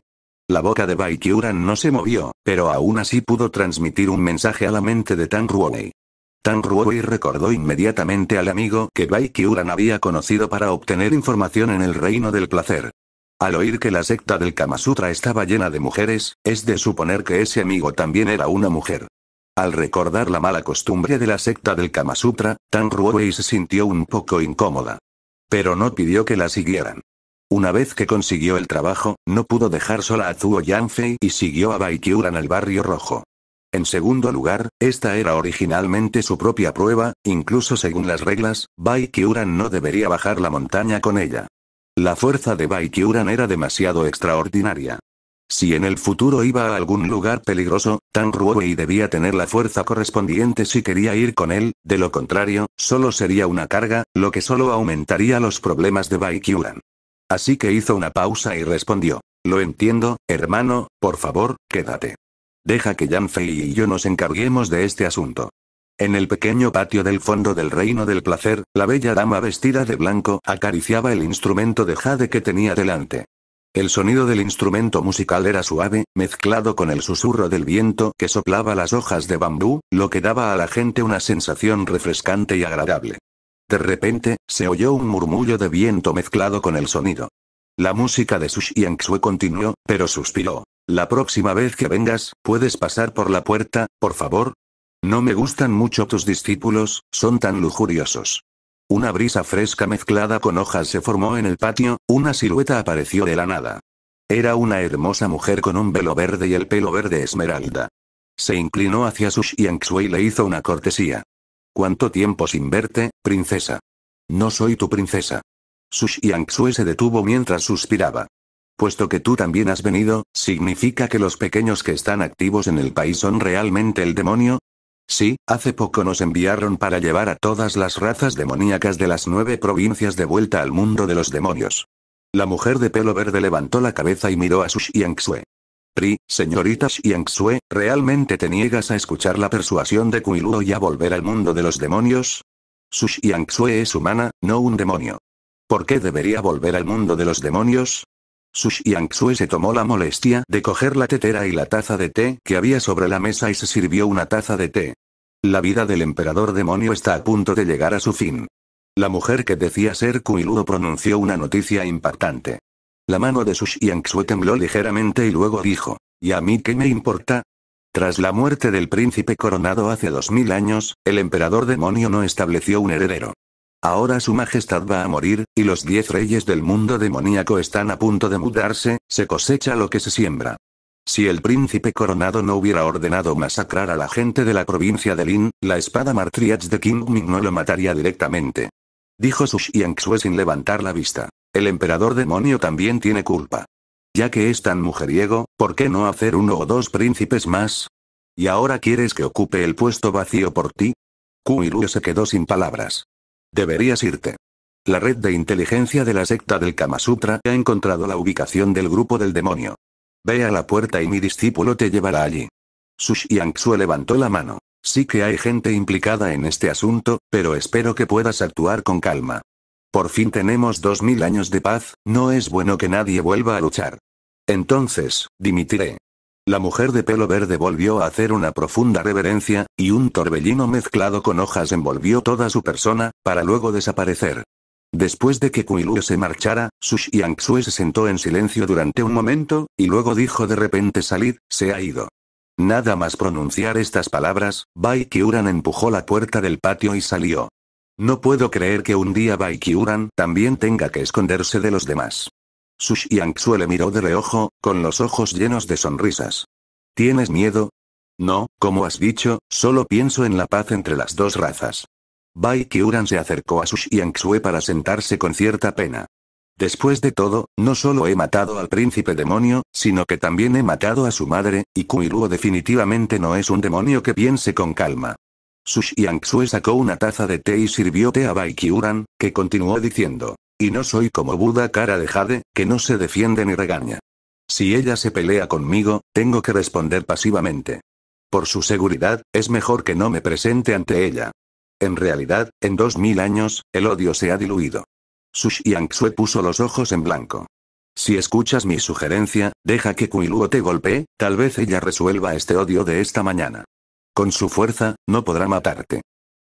La boca de Bai Qiuran no se movió, pero aún así pudo transmitir un mensaje a la mente de Tan Ruowei. Tan Ruowei recordó inmediatamente al amigo que Bai Qiuran había conocido para obtener información en el reino del placer. Al oír que la secta del Kamasutra estaba llena de mujeres, es de suponer que ese amigo también era una mujer. Al recordar la mala costumbre de la secta del Kamasutra, Sutra, Tang Ruowei se sintió un poco incómoda. Pero no pidió que la siguieran. Una vez que consiguió el trabajo, no pudo dejar sola a Zuo Yanfei y siguió a Baikyuran al barrio rojo. En segundo lugar, esta era originalmente su propia prueba, incluso según las reglas, Baikyuran no debería bajar la montaña con ella. La fuerza de Baikyuran era demasiado extraordinaria. Si en el futuro iba a algún lugar peligroso, Tan y debía tener la fuerza correspondiente si quería ir con él, de lo contrario, solo sería una carga, lo que solo aumentaría los problemas de Baikyulan. Así que hizo una pausa y respondió. Lo entiendo, hermano, por favor, quédate. Deja que Yanfei y yo nos encarguemos de este asunto. En el pequeño patio del fondo del reino del placer, la bella dama vestida de blanco acariciaba el instrumento de jade que tenía delante. El sonido del instrumento musical era suave, mezclado con el susurro del viento que soplaba las hojas de bambú, lo que daba a la gente una sensación refrescante y agradable. De repente, se oyó un murmullo de viento mezclado con el sonido. La música de Sushi continuó, pero suspiró. La próxima vez que vengas, ¿puedes pasar por la puerta, por favor? No me gustan mucho tus discípulos, son tan lujuriosos. Una brisa fresca mezclada con hojas se formó en el patio, una silueta apareció de la nada. Era una hermosa mujer con un velo verde y el pelo verde esmeralda. Se inclinó hacia Su y le hizo una cortesía. ¿Cuánto tiempo sin verte, princesa? No soy tu princesa. Su se detuvo mientras suspiraba. Puesto que tú también has venido, ¿significa que los pequeños que están activos en el país son realmente el demonio? Sí, hace poco nos enviaron para llevar a todas las razas demoníacas de las nueve provincias de vuelta al mundo de los demonios. La mujer de pelo verde levantó la cabeza y miró a su Pri, señorita Xiangxue, ¿realmente te niegas a escuchar la persuasión de Kuiluo y a volver al mundo de los demonios? Su es humana, no un demonio. ¿Por qué debería volver al mundo de los demonios? Xu Xue se tomó la molestia de coger la tetera y la taza de té que había sobre la mesa y se sirvió una taza de té. La vida del emperador demonio está a punto de llegar a su fin. La mujer que decía ser Kuiluo pronunció una noticia impactante. La mano de Xu Xue tembló ligeramente y luego dijo, ¿y a mí qué me importa? Tras la muerte del príncipe coronado hace dos mil años, el emperador demonio no estableció un heredero. Ahora su majestad va a morir, y los diez reyes del mundo demoníaco están a punto de mudarse, se cosecha lo que se siembra. Si el príncipe coronado no hubiera ordenado masacrar a la gente de la provincia de Lin, la espada martriats de King Ming no lo mataría directamente. Dijo Su Xue sin levantar la vista. El emperador demonio también tiene culpa. Ya que es tan mujeriego, ¿por qué no hacer uno o dos príncipes más? ¿Y ahora quieres que ocupe el puesto vacío por ti? Kuiru se quedó sin palabras. Deberías irte. La red de inteligencia de la secta del Kama Sutra ha encontrado la ubicación del grupo del demonio. Ve a la puerta y mi discípulo te llevará allí. Sushiangsu levantó la mano. Sí que hay gente implicada en este asunto, pero espero que puedas actuar con calma. Por fin tenemos dos mil años de paz, no es bueno que nadie vuelva a luchar. Entonces, dimitiré. La mujer de pelo verde volvió a hacer una profunda reverencia, y un torbellino mezclado con hojas envolvió toda su persona, para luego desaparecer. Después de que Kuilu se marchara, y Xue se sentó en silencio durante un momento, y luego dijo de repente salid, se ha ido. Nada más pronunciar estas palabras, Bai Kiuran empujó la puerta del patio y salió. No puedo creer que un día Bai Kiuran también tenga que esconderse de los demás sushiyang Xue le miró de reojo, con los ojos llenos de sonrisas. ¿Tienes miedo? No, como has dicho, solo pienso en la paz entre las dos razas. Bai se acercó a sushiyang Xue para sentarse con cierta pena. Después de todo, no solo he matado al príncipe demonio, sino que también he matado a su madre, y Kuiluo definitivamente no es un demonio que piense con calma. sushiyang Xue sacó una taza de té y sirvió té a Bai que continuó diciendo. Y no soy como Buda cara de Jade, que no se defiende ni regaña. Si ella se pelea conmigo, tengo que responder pasivamente. Por su seguridad, es mejor que no me presente ante ella. En realidad, en dos mil años, el odio se ha diluido. Sushiang Xue puso los ojos en blanco. Si escuchas mi sugerencia, deja que Kuiluo te golpee, tal vez ella resuelva este odio de esta mañana. Con su fuerza, no podrá matarte.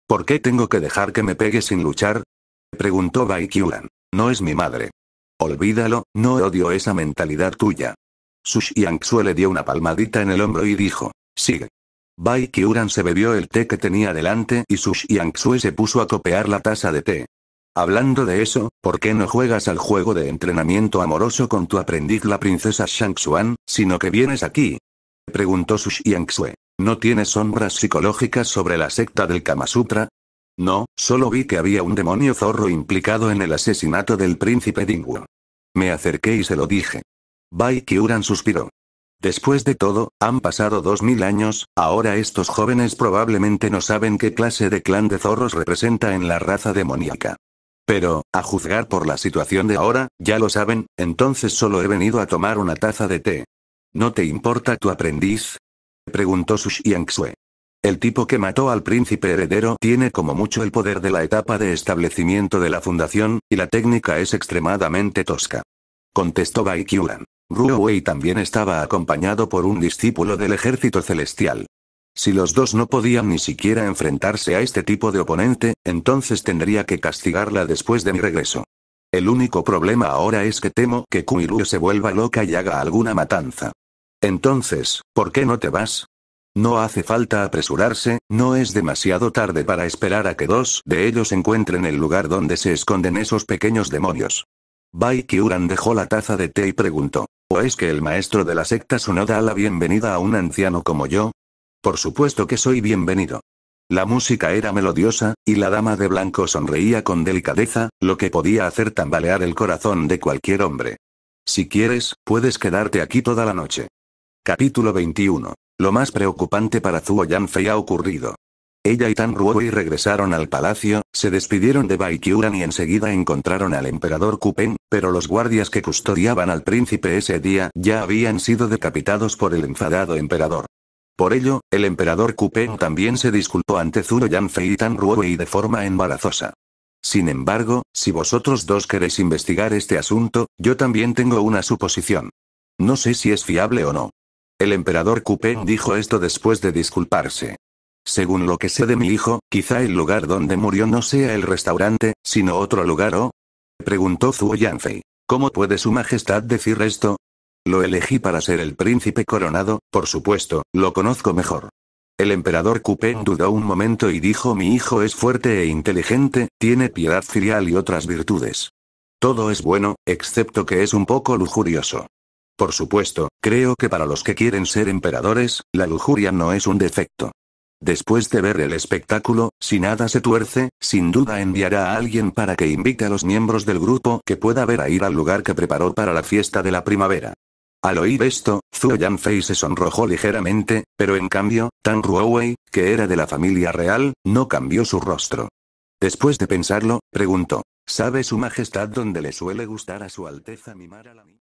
¿Por qué tengo que dejar que me pegue sin luchar? Preguntó Bai Qiulan. No es mi madre. Olvídalo, no odio esa mentalidad tuya. Su Xue le dio una palmadita en el hombro y dijo, sigue. Bai Kiuran se bebió el té que tenía delante y Su Xue se puso a copiar la taza de té. Hablando de eso, ¿por qué no juegas al juego de entrenamiento amoroso con tu aprendiz la princesa Shangxuan, sino que vienes aquí? Preguntó Su Xue. ¿No tienes sombras psicológicas sobre la secta del Kama Sutra? No, solo vi que había un demonio zorro implicado en el asesinato del príncipe Dingwo. Me acerqué y se lo dije. Bai Qiuran suspiró. Después de todo, han pasado dos mil años, ahora estos jóvenes probablemente no saben qué clase de clan de zorros representa en la raza demoníaca. Pero, a juzgar por la situación de ahora, ya lo saben, entonces solo he venido a tomar una taza de té. ¿No te importa tu aprendiz? Preguntó Sushiang Sue. El tipo que mató al príncipe heredero tiene como mucho el poder de la etapa de establecimiento de la fundación, y la técnica es extremadamente tosca. Contestó Baikyulan. Wei también estaba acompañado por un discípulo del ejército celestial. Si los dos no podían ni siquiera enfrentarse a este tipo de oponente, entonces tendría que castigarla después de mi regreso. El único problema ahora es que temo que Kuilu se vuelva loca y haga alguna matanza. Entonces, ¿por qué no te vas? No hace falta apresurarse, no es demasiado tarde para esperar a que dos de ellos encuentren el lugar donde se esconden esos pequeños demonios. Bai Qiuran dejó la taza de té y preguntó. ¿O es que el maestro de la secta no da la bienvenida a un anciano como yo? Por supuesto que soy bienvenido. La música era melodiosa, y la dama de blanco sonreía con delicadeza, lo que podía hacer tambalear el corazón de cualquier hombre. Si quieres, puedes quedarte aquí toda la noche. Capítulo 21. Lo más preocupante para Zuo Yanfei ha ocurrido. Ella y Tan Ruowei regresaron al palacio, se despidieron de Baikyuran y enseguida encontraron al emperador Kupen, pero los guardias que custodiaban al príncipe ese día ya habían sido decapitados por el enfadado emperador. Por ello, el emperador Kupen también se disculpó ante Zuo Yanfei y Tan Ruowei de forma embarazosa. Sin embargo, si vosotros dos queréis investigar este asunto, yo también tengo una suposición. No sé si es fiable o no. El emperador Coupé dijo esto después de disculparse. Según lo que sé de mi hijo, quizá el lugar donde murió no sea el restaurante, sino otro lugar o... Preguntó Zuo Yanfei. ¿Cómo puede su majestad decir esto? Lo elegí para ser el príncipe coronado, por supuesto, lo conozco mejor. El emperador Kupen dudó un momento y dijo mi hijo es fuerte e inteligente, tiene piedad filial y otras virtudes. Todo es bueno, excepto que es un poco lujurioso. Por supuesto, creo que para los que quieren ser emperadores, la lujuria no es un defecto. Después de ver el espectáculo, si nada se tuerce, sin duda enviará a alguien para que invite a los miembros del grupo que pueda ver a ir al lugar que preparó para la fiesta de la primavera. Al oír esto, Zhuo Yanfei se sonrojó ligeramente, pero en cambio, Tan Ruowei, que era de la familia real, no cambió su rostro. Después de pensarlo, preguntó, ¿sabe su majestad dónde le suele gustar a su alteza mimar a la